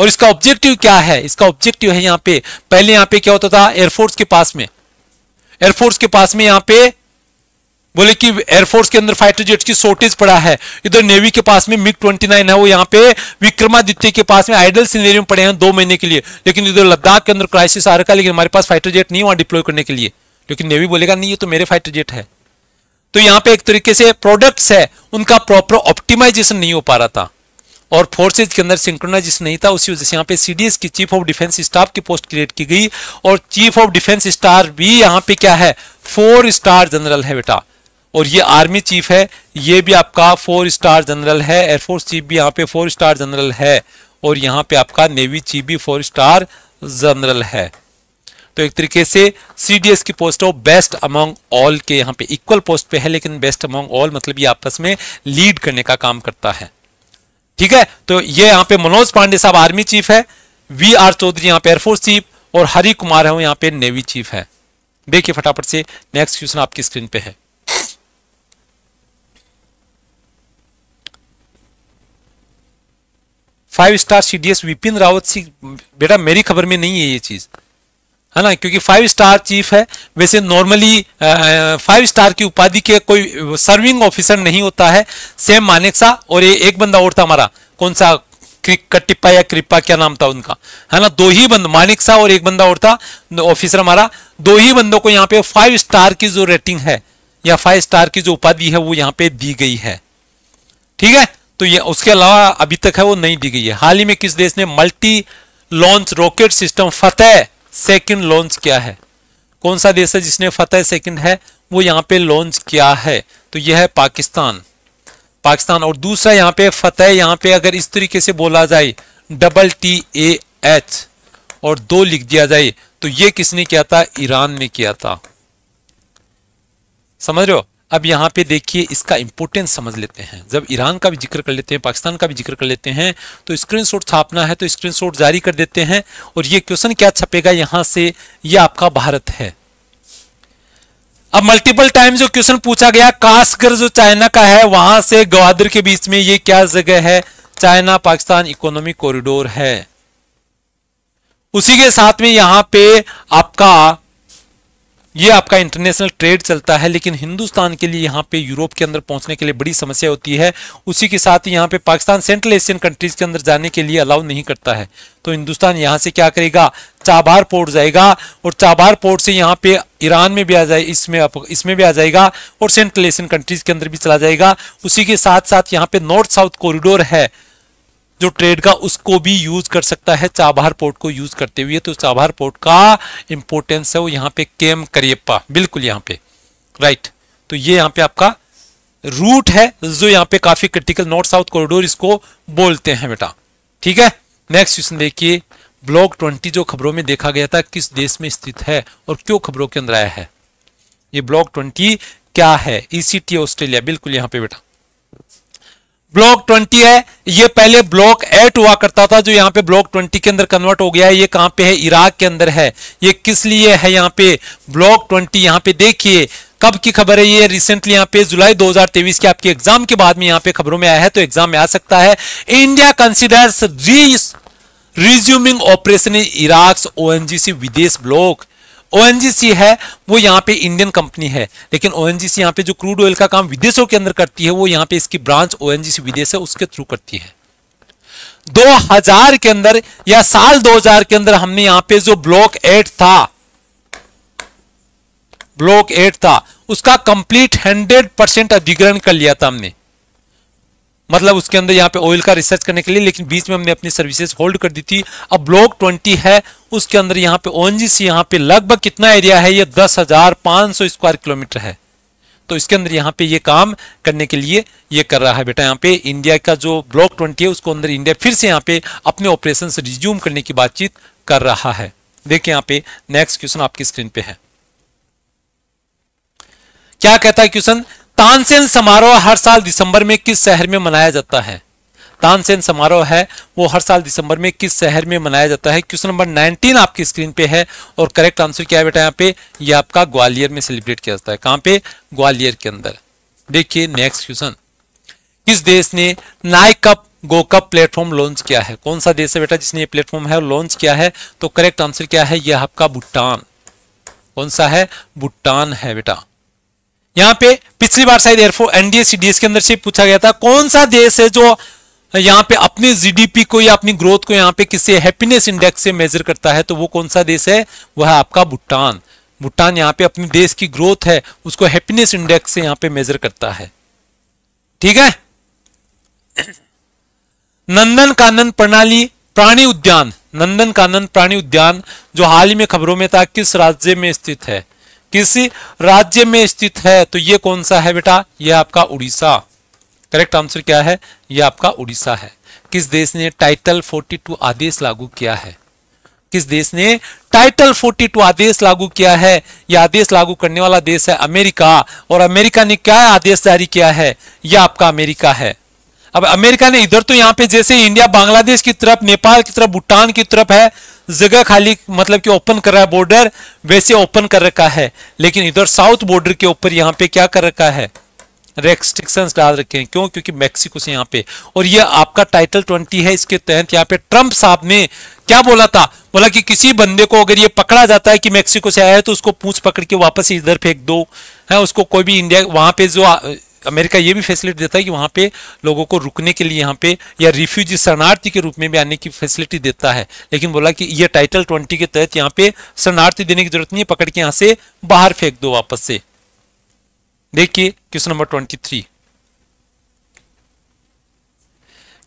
और इसका ऑब्जेक्टिव क्या है इसका ऑब्जेक्टिव है यहाँ पे पहले यहाँ पे क्या होता था एयरफोर्स के पास में एयरफोर्स के पास में यहाँ पे बोले कि एयरफोर्स के अंदर फाइटर जेट्स की शॉर्टेज पड़ा है इधर नेवी के पास में मिग 29 है वो यहाँ पे विक्रमादित्य के पास में आइडल सिनेरियो पड़े हैं दो महीने के लिए लेकिन इधर लद्दाख के अंदर क्राइसिस आ रहा है लेकिन हमारे पास फाइटर जेट नहीं वहां डिप्लॉय करने के लिए लेकिन नेवी बोलेगा नहीं ये तो मेरे फाइटर जेट है तो यहाँ पे एक तरीके से प्रोडक्ट है उनका प्रॉपर ऑप्टिमाइजेशन नहीं हो पा रहा था और फोर्सेज के अंदर सिंक्रोनाइज नहीं था उसी वजह से यहाँ पे सीडीएस की चीफ ऑफ डिफेंस स्टाफ की पोस्ट क्रिएट की गई और चीफ ऑफ डिफेंस स्टार भी यहाँ पे क्या है फोर स्टार जनरल है बेटा और ये आर्मी चीफ है ये भी आपका फोर स्टार जनरल है एयरफोर्स चीफ भी यहाँ पे फोर स्टार जनरल है और यहाँ पे आपका नेवी चीफ भी फोर स्टार जनरल है तो एक तरीके से सीडीएस की पोस्ट हो बेस्ट अमंग ऑल के यहाँ पे इक्वल पोस्ट पे है लेकिन बेस्ट अमंग ऑल मतलब ये आपस में लीड करने का काम करता है ठीक है तो ये यहाँ पे मनोज पांडे साहब आर्मी चीफ है वी आर चौधरी यहाँ पे एयरफोर्स चीफ और हरि कुमार है यहाँ पे नेवी चीफ है देखिए फटाफट से नेक्स्ट क्वेश्चन आपकी स्क्रीन पे है five star CDS Vipin Rawat Singh बेटा मेरी खबर में नहीं है ये चीज है ना क्योंकि फाइव स्टार चीफ है वैसे नॉर्मली फाइव स्टार की उपाधि के कोई सर्विंग ऑफिसर नहीं होता है सेम मानेक्सा और ये एक बंदा और था हमारा कौन सा कटिप्पा या कृपा क्या नाम था उनका है ना दो ही बंद मानिक सा और एक बंदा और था ऑफिसर हमारा दो ही बंदों को यहाँ पे फाइव स्टार की जो रेटिंग है या फाइव स्टार की जो उपाधि है वो यहाँ पे दी गई है ठीक है तो ये उसके अलावा अभी तक है वो नहीं दी गई है हाल ही में किस देश ने multi launch rocket system Fateh second launch किया है कौन सा देश है जिसने फतेह सेकंड है वो यहाँ पे लॉन्च किया है तो यह है पाकिस्तान पाकिस्तान और दूसरा यहाँ पे फतेह यहाँ पे अगर इस तरीके से बोला जाए डबल टी ए एच और दो लिख दिया जाए तो ये किसने किया था ईरान ने किया था समझ रहे हो अब यहाँ पे देखिए इसका इंपोर्टेंस समझ लेते हैं जब ईरान का भी जिक्र कर लेते हैं पाकिस्तान का भी जिक्र कर लेते हैं तो स्क्रीनशॉट छापना है तो स्क्रीनशॉट जारी कर देते हैं और ये क्वेश्चन क्या छपेगा यहाँ से ये आपका भारत है अब मल्टीपल टाइम जो क्वेश्चन पूछा गया कासगर जो चाइना का है वहां से ग्वादर के बीच में ये क्या जगह है चाइना पाकिस्तान इकोनॉमिक कॉरिडोर है उसी के साथ में यहां पे आपका ये आपका इंटरनेशनल ट्रेड चलता है लेकिन हिंदुस्तान के लिए यहाँ पे यूरोप के अंदर पहुंचने के लिए बड़ी समस्या होती है उसी के साथ यहाँ पे पाकिस्तान सेंट्रल एशियन कंट्रीज के अंदर जाने के लिए अलाउ नहीं करता है तो हिंदुस्तान यहाँ से क्या करेगा चाबार पोर्ट जाएगा और चाबार पोर्ट से यहाँ पे ईरान में भी आ जाए इसमें इसमें भी आ जाएगा और सेंट्रल एशियन कंट्रीज के अंदर भी चला जाएगा उसी के साथ साथ यहाँ पे नॉर्थ साउथ कॉरिडोर है जो ट्रेड का उसको भी यूज कर सकता है चाबहार पोर्ट को यूज करते हुए तो चाबहार पोर्ट का इंपोर्टेंस है वो यहाँ पे केम करियप्पा बिल्कुल यहाँ पे राइट तो ये यहाँ पे आपका रूट है जो यहाँ पे काफी क्रिटिकल नॉर्थ साउथ कॉरिडोर इसको बोलते हैं बेटा ठीक है नेक्स्ट क्वेश्चन देखिए ब्लॉक ट्वेंटी जो खबरों में देखा गया था किस देश में स्थित है और क्यों खबरों के अंदर आया है ये ब्लॉक ट्वेंटी क्या है ईसीटी e ऑस्ट्रेलिया बिल्कुल यहाँ पे बेटा ब्लॉक 20 है ये पहले ब्लॉक एट हुआ करता था जो यहाँ पे ब्लॉक 20 के अंदर कन्वर्ट हो गया है ये कहाँ पे है इराक के अंदर है ये किस लिए है यहाँ पे ब्लॉक 20 यहाँ पे देखिए कब की खबर है ये रिसेंटली यहाँ पे जुलाई 2023 के आपके एग्जाम के बाद में यहाँ पे खबरों में आया है तो एग्जाम में आ सकता है India considers re resuming operation in Iraq ओ विदेश ब्लॉक ओ है वो यहाँ पे इंडियन कंपनी है लेकिन ओ यहाँ पे जो क्रूड ऑयल का काम विदेशों के अंदर करती है वो यहाँ पे इसकी ब्रांच ओ विदेश है उसके थ्रू करती है 2000 के अंदर या साल 2000 के अंदर हमने यहाँ पे जो ब्लॉक एट था ब्लॉक एट था उसका कंप्लीट 100 परसेंट अधिग्रहण कर लिया था हमने मतलब उसके अंदर यहाँ पे ऑयल का रिसर्च करने के लिए लेकिन बीच में हमने अपनी सर्विसेज होल्ड कर दी थी अब ब्लॉक ट्वेंटी है उसके अंदर यहाँ पे ओ यहाँ पे लगभग कितना एरिया है ये दस हजार पांच सौ स्क्वायर किलोमीटर है तो इसके अंदर यहाँ पे ये काम करने के लिए ये कर रहा है बेटा यहाँ पे इंडिया का जो ब्लॉक ट्वेंटी है उसको अंदर इंडिया फिर से यहाँ पे अपने ऑपरेशन रिज्यूम करने की बातचीत कर रहा है देखिए यहाँ पे नेक्स्ट क्वेश्चन आपकी स्क्रीन पे है क्या कहता है क्वेश्चन तानसेन समारोह हर साल दिसंबर में किस शहर में मनाया जाता है तानसेन समारोह है वो हर साल दिसंबर में किस शहर में मनाया जाता है क्वेश्चन नंबर 19 आपकी स्क्रीन पे है और करेक्ट आंसर क्या है बेटा यहाँ पे ये आपका ग्वालियर में सेलिब्रेट किया जाता है कहां पे ग्वालियर के अंदर देखिए नेक्स्ट क्वेश्चन किस देश ने नाइक कप गो कप प्लेटफॉर्म लॉन्च किया है कौन सा देश है बेटा जिसने ये प्लेटफॉर्म है लॉन्च किया है तो करेक्ट आंसर क्या है यह आपका भूटान कौन सा है भूटान है बेटा यहाँ पे पिछली बार शायद एयरफो एनडीए सीडीएस के अंदर से पूछा गया था कौन सा देश है जो यहाँ पे अपने जीडीपी को या अपनी ग्रोथ को यहाँ पे किसी हैप्पीनेस इंडेक्स से मेजर करता है तो वो कौन सा देश है वह है आपका भूटान भूटान यहाँ पे अपने देश की ग्रोथ है उसको हैप्पीनेस इंडेक्स से यहाँ पे मेजर करता है ठीक है नंदन कानन प्रणाली प्राणी उद्यान नंदन कानन प्राणी उद्यान जो हाल ही में खबरों में था किस राज्य में स्थित है किस राज्य में स्थित है तो ये कौन सा है बेटा यह आपका उड़ीसा करेक्ट आंसर क्या है यह आपका उड़ीसा है किस देश ने टाइटल 42 आदेश लागू किया है किस देश ने टाइटल 42 आदेश लागू किया है यह आदेश लागू करने वाला देश है अमेरिका और अमेरिका ने क्या आदेश जारी किया है यह आपका अमेरिका है अब अमेरिका ने इधर तो यहां पे जैसे इंडिया बांग्लादेश की तरफ नेपाल की तरफ भूटान की तरफ है जगह खाली मतलब कि ओपन कर रहा है बॉर्डर वैसे ओपन कर रखा है लेकिन इधर साउथ बॉर्डर के ऊपर यहाँ पे क्या कर रखा है रेस्ट्रिक्शन डाल रखे हैं क्यों क्योंकि मैक्सिको से यहाँ पे और यह आपका टाइटल ट्वेंटी है इसके तहत यहाँ पे ट्रंप साहब ने क्या बोला था बोला कि किसी बंदे को अगर ये पकड़ा जाता है कि मैक्सिको से आया है तो उसको पूछ पकड़ के वापस इधर फेंक दो है उसको कोई भी इंडिया वहां पे जो अमेरिका ये भी फैसिलिटी देता है कि वहाँ पे लोगों को रुकने के लिए यहाँ पे या रिफ्यूजी शरणार्थी के रूप में भी आने की फैसिलिटी देता है लेकिन बोला कि ये टाइटल ट्वेंटी के तहत यहाँ पे शरणार्थी देने की जरूरत नहीं है पकड़ के यहाँ से बाहर फेंक दो वापस से देखिए क्वेश्चन नंबर ट्वेंटी थ्री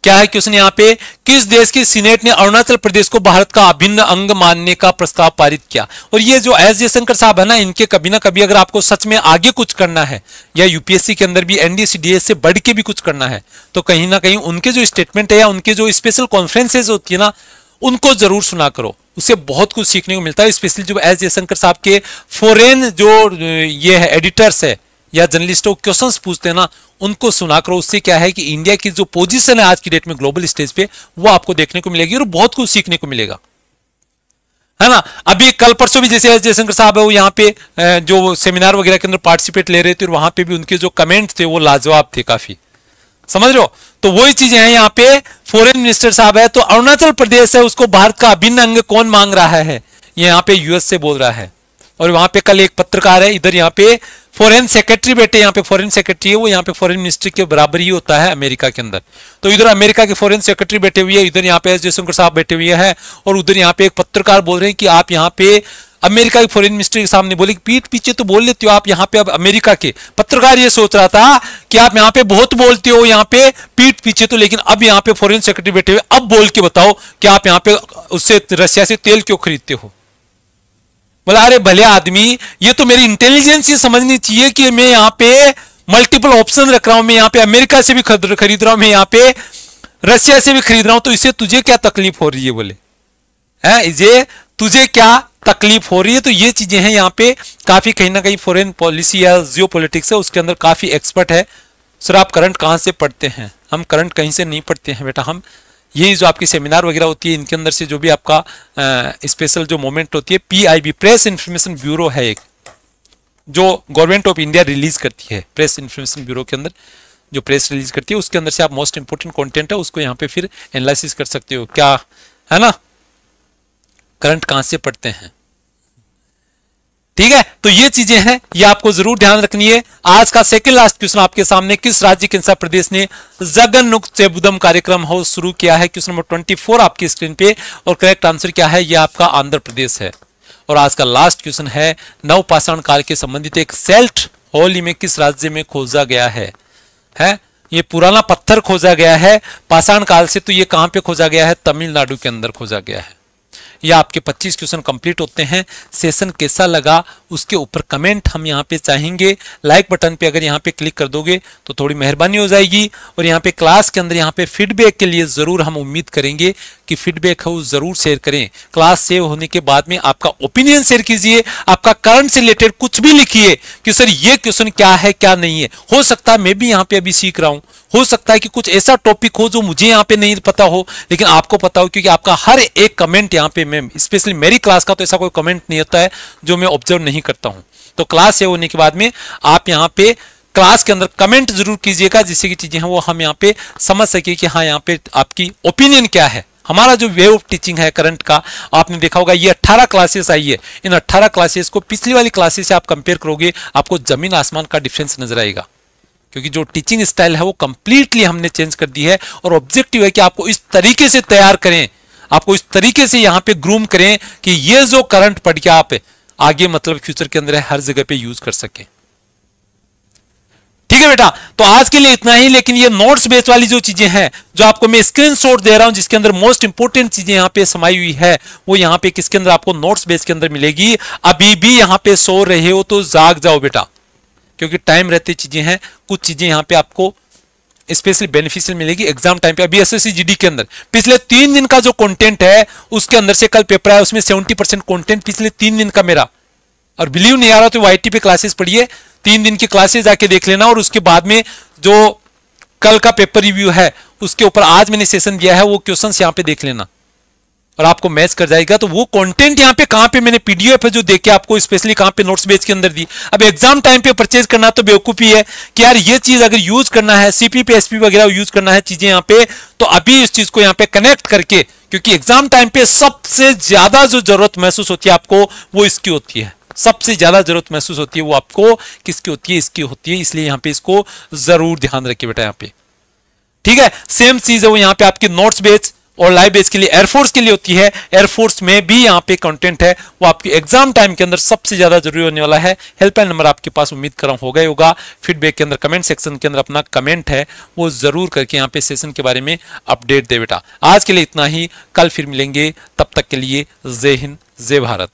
क्या है क्वेश्चन यहाँ पे किस देश की सीनेट ने अरुणाचल प्रदेश को भारत का अभिन्न अंग मानने का प्रस्ताव पारित किया और ये जो एस जयशंकर साहब है ना इनके कभी ना कभी अगर आपको सच में आगे कुछ करना है या यूपीएससी के अंदर भी एनडीसी से बढ़ के भी कुछ करना है तो कहीं ना कहीं उनके जो स्टेटमेंट है या उनके जो स्पेशल कॉन्फ्रेंसेज होती है ना उनको जरूर सुना करो उससे बहुत कुछ सीखने को मिलता है स्पेशली जो एस जयशंकर साहब के फॉरेन जो ये है एडिटर्स है या जर्नलिस्टों क्वेश्चन पूछते हैं ना उनको सुना करो उससे क्या है कि इंडिया की जो पोजीशन है आज की डेट में ग्लोबल स्टेज पे वो आपको देखने को मिलेगी और बहुत कुछ सीखने को मिलेगा है ना अभी कल परसों भी जैसे जयशंकर साहब है वो यहाँ पे जो सेमिनार वगैरह के अंदर पार्टिसिपेट ले रहे थे और वहां पे भी उनके जो कमेंट थे वो लाजवाब थे काफी समझ लो तो वही चीजें हैं यहाँ पे फॉरेन मिनिस्टर साहब है तो अरुणाचल प्रदेश है उसको भारत का अभिन्न अंग कौन मांग रहा है ये यहाँ पे यूएस से बोल रहा है और वहां पे कल एक पत्रकार है इधर यहाँ पे फॉरेन सेक्रेटरी बैठे यहाँ पे फॉरेन सेक्रेटरी है वो यहाँ पे फॉरेन मिनिस्ट्री के बराबर ही होता है अमेरिका के अंदर तो इधर अमेरिका के फॉरेन सेक्रेटरी बैठे हुए हैं इधर यहाँ पे एस जयशंकर साहब बैठे हुए हैं और उधर यहाँ पे एक पत्रकार बोल रहे हैं कि आप यहाँ पे अमेरिका के फॉरेन मिनिस्ट्री के सामने बोले पीठ पीछे तो बोल लेते हो आप यहाँ पे अब अमेरिका के पत्रकार ये सोच रहा था कि आप यहाँ पे बहुत बोलते हो यहाँ पे पीठ पीछे तो लेकिन अब यहाँ पे फॉरेन सेक्रेटरी बैठे हुए अब बोल के बताओ कि आप यहाँ पे उससे रशिया से तेल क्यों खरीदते हो बोला अरे भले आदमी ये तो मेरी इंटेलिजेंस ये समझनी चाहिए कि मैं यहाँ पे मल्टीपल ऑप्शन रख रहा हूं मैं यहाँ पे अमेरिका से भी खरीद रहा हूं मैं यहाँ पे रशिया से भी खरीद रहा हूं तो इसे तुझे क्या तकलीफ हो रही है बोले है ये तुझे क्या तकलीफ हो रही है तो ये चीजें हैं यहाँ पे काफी कहीं ना कहीं फॉरेन पॉलिसी या जियो है उसके अंदर काफी एक्सपर्ट है सर आप करंट कहां से पढ़ते हैं हम करंट कहीं से नहीं पढ़ते हैं बेटा हम ये जो आपकी सेमिनार वगैरह होती है इनके अंदर से जो भी आपका स्पेशल जो मोमेंट होती है पीआईबी प्रेस इंफॉर्मेशन ब्यूरो है एक जो गवर्नमेंट ऑफ इंडिया रिलीज करती है प्रेस इंफॉर्मेशन ब्यूरो के अंदर जो प्रेस रिलीज करती है उसके अंदर से आप मोस्ट इंपोर्टेंट कॉन्टेंट है उसको यहाँ पे फिर एनालिसिस कर सकते हो क्या है ना करंट कहाँ से पढ़ते हैं ठीक है तो ये चीजें हैं ये आपको जरूर ध्यान रखनी है आज का सेकंड लास्ट क्वेश्चन आपके सामने किस राज्य अनुसार प्रदेश ने जगन नुक चेबुदम कार्यक्रम हाउस शुरू किया है क्वेश्चन नंबर ट्वेंटी फोर आपकी स्क्रीन पे और करेक्ट आंसर क्या है ये आपका आंध्र प्रदेश है और आज का लास्ट क्वेश्चन है नव पाषाण काल के संबंधित एक सेल्ट होली में किस राज्य में खोजा गया है है ये पुराना पत्थर खोजा गया है पाषाण काल से तो ये कहां पे खोजा गया है तमिलनाडु के अंदर खोजा गया है या आपके 25 क्वेश्चन कंप्लीट होते हैं सेशन कैसा लगा उसके ऊपर कमेंट हम यहाँ पे चाहेंगे लाइक बटन पे अगर यहाँ पे क्लिक कर दोगे तो थोड़ी मेहरबानी हो जाएगी और यहाँ पे क्लास के अंदर यहाँ पे फीडबैक के लिए ज़रूर हम उम्मीद करेंगे कि फीडबैक है वो ज़रूर शेयर करें क्लास सेव होने के बाद में आपका ओपिनियन शेयर कीजिए आपका करंट से रिलेटेड कुछ भी लिखिए कि सर ये क्वेश्चन क्या है क्या नहीं है हो सकता है मैं भी यहाँ पे अभी सीख रहा हूँ हो सकता है कि कुछ ऐसा टॉपिक हो जो मुझे यहाँ पे नहीं पता हो लेकिन आपको पता हो क्योंकि आपका हर एक कमेंट यहाँ पे मैं स्पेशली मेरी क्लास का तो ऐसा कोई कमेंट नहीं होता है जो मैं ऑब्जर्व नहीं करता हूँ तो क्लास से होने के बाद में आप यहाँ पे क्लास के अंदर कमेंट जरूर कीजिएगा जिससे की चीजें हैं वो हम यहाँ पे समझ सके कि हाँ यहाँ पे आपकी ओपिनियन क्या है हमारा जो वे ऑफ टीचिंग है करंट का आपने देखा होगा ये 18 क्लासेस आई है इन 18 क्लासेस को पिछली वाली क्लासेस से आप कंपेयर करोगे आपको जमीन आसमान का डिफरेंस नजर आएगा क्योंकि जो टीचिंग स्टाइल है वो कंप्लीटली हमने चेंज कर दी है और ऑब्जेक्टिव है कि आपको इस तरीके से तैयार करें आपको इस तरीके से यहां पे ग्रूम करें कि ये जो करंट पढ़ के आप आगे मतलब फ्यूचर के अंदर हर जगह पे यूज कर सके ठीक है बेटा तो आज के लिए इतना ही लेकिन ये नोट्स बेस वाली जो चीजें हैं जो आपको मैं शॉट दे रहा हूं जिसके अंदर मोस्ट इंपोर्टेंट चीजें यहां पे समाई हुई है वो यहां पे किसके अंदर आपको नोट्स बेस के अंदर मिलेगी अभी भी यहां पर सो रहे हो तो जाग जाओ बेटा क्योंकि टाइम रहती चीज़ें हैं कुछ चीज़ें यहाँ पे आपको स्पेशली बेनिफिशियल मिलेगी एग्जाम टाइम पे अभी एसएससी जीडी के अंदर पिछले तीन दिन का जो कंटेंट है उसके अंदर से कल पेपर आया उसमें सेवेंटी परसेंट कॉन्टेंट पिछले तीन दिन का मेरा और बिलीव नहीं आ रहा तो वो पे क्लासेस पढ़िए तीन दिन की क्लासेस जाके देख लेना और उसके बाद में जो कल का पेपर रिव्यू है उसके ऊपर आज मैंने सेशन दिया है वो क्वेश्चन यहाँ पे देख लेना और आपको मैच कर जाएगा तो वो कंटेंट यहाँ पे कहाँ पे मैंने पीडीएफ है जो देखे आपको स्पेशली कहाँ पे नोट्स बेच के अंदर दी अब एग्जाम टाइम पे परचेज करना तो बेवकूफी है कि यार ये चीज अगर यूज करना है सीपी पे एसपी वगैरह यूज करना है चीजें यहाँ पे तो अभी इस चीज को यहाँ पे कनेक्ट करके क्योंकि एग्जाम टाइम पे सबसे ज्यादा जो जरूरत महसूस होती है आपको वो इसकी होती है सबसे ज्यादा जरूरत महसूस होती है वो आपको किसकी होती है इसकी होती है इसलिए यहाँ पे इसको जरूर ध्यान रखिए बेटा यहाँ पे ठीक है सेम चीज है वो यहाँ पे आपकी नोट्स बेच और लाइव बेस के लिए एयरफोर्स के लिए होती है एयरफोर्स में भी यहाँ पे कंटेंट है वो आपके एग्जाम टाइम के अंदर सबसे ज्यादा जरूरी होने वाला है हेल्पलाइन नंबर आपके पास उम्मीद करा हो गया होगा फीडबैक के अंदर कमेंट सेक्शन के अंदर अपना कमेंट है वो जरूर करके यहाँ पे सेशन के बारे में अपडेट दे बेटा आज के लिए इतना ही कल फिर मिलेंगे तब तक के लिए जय हिंद जय भारत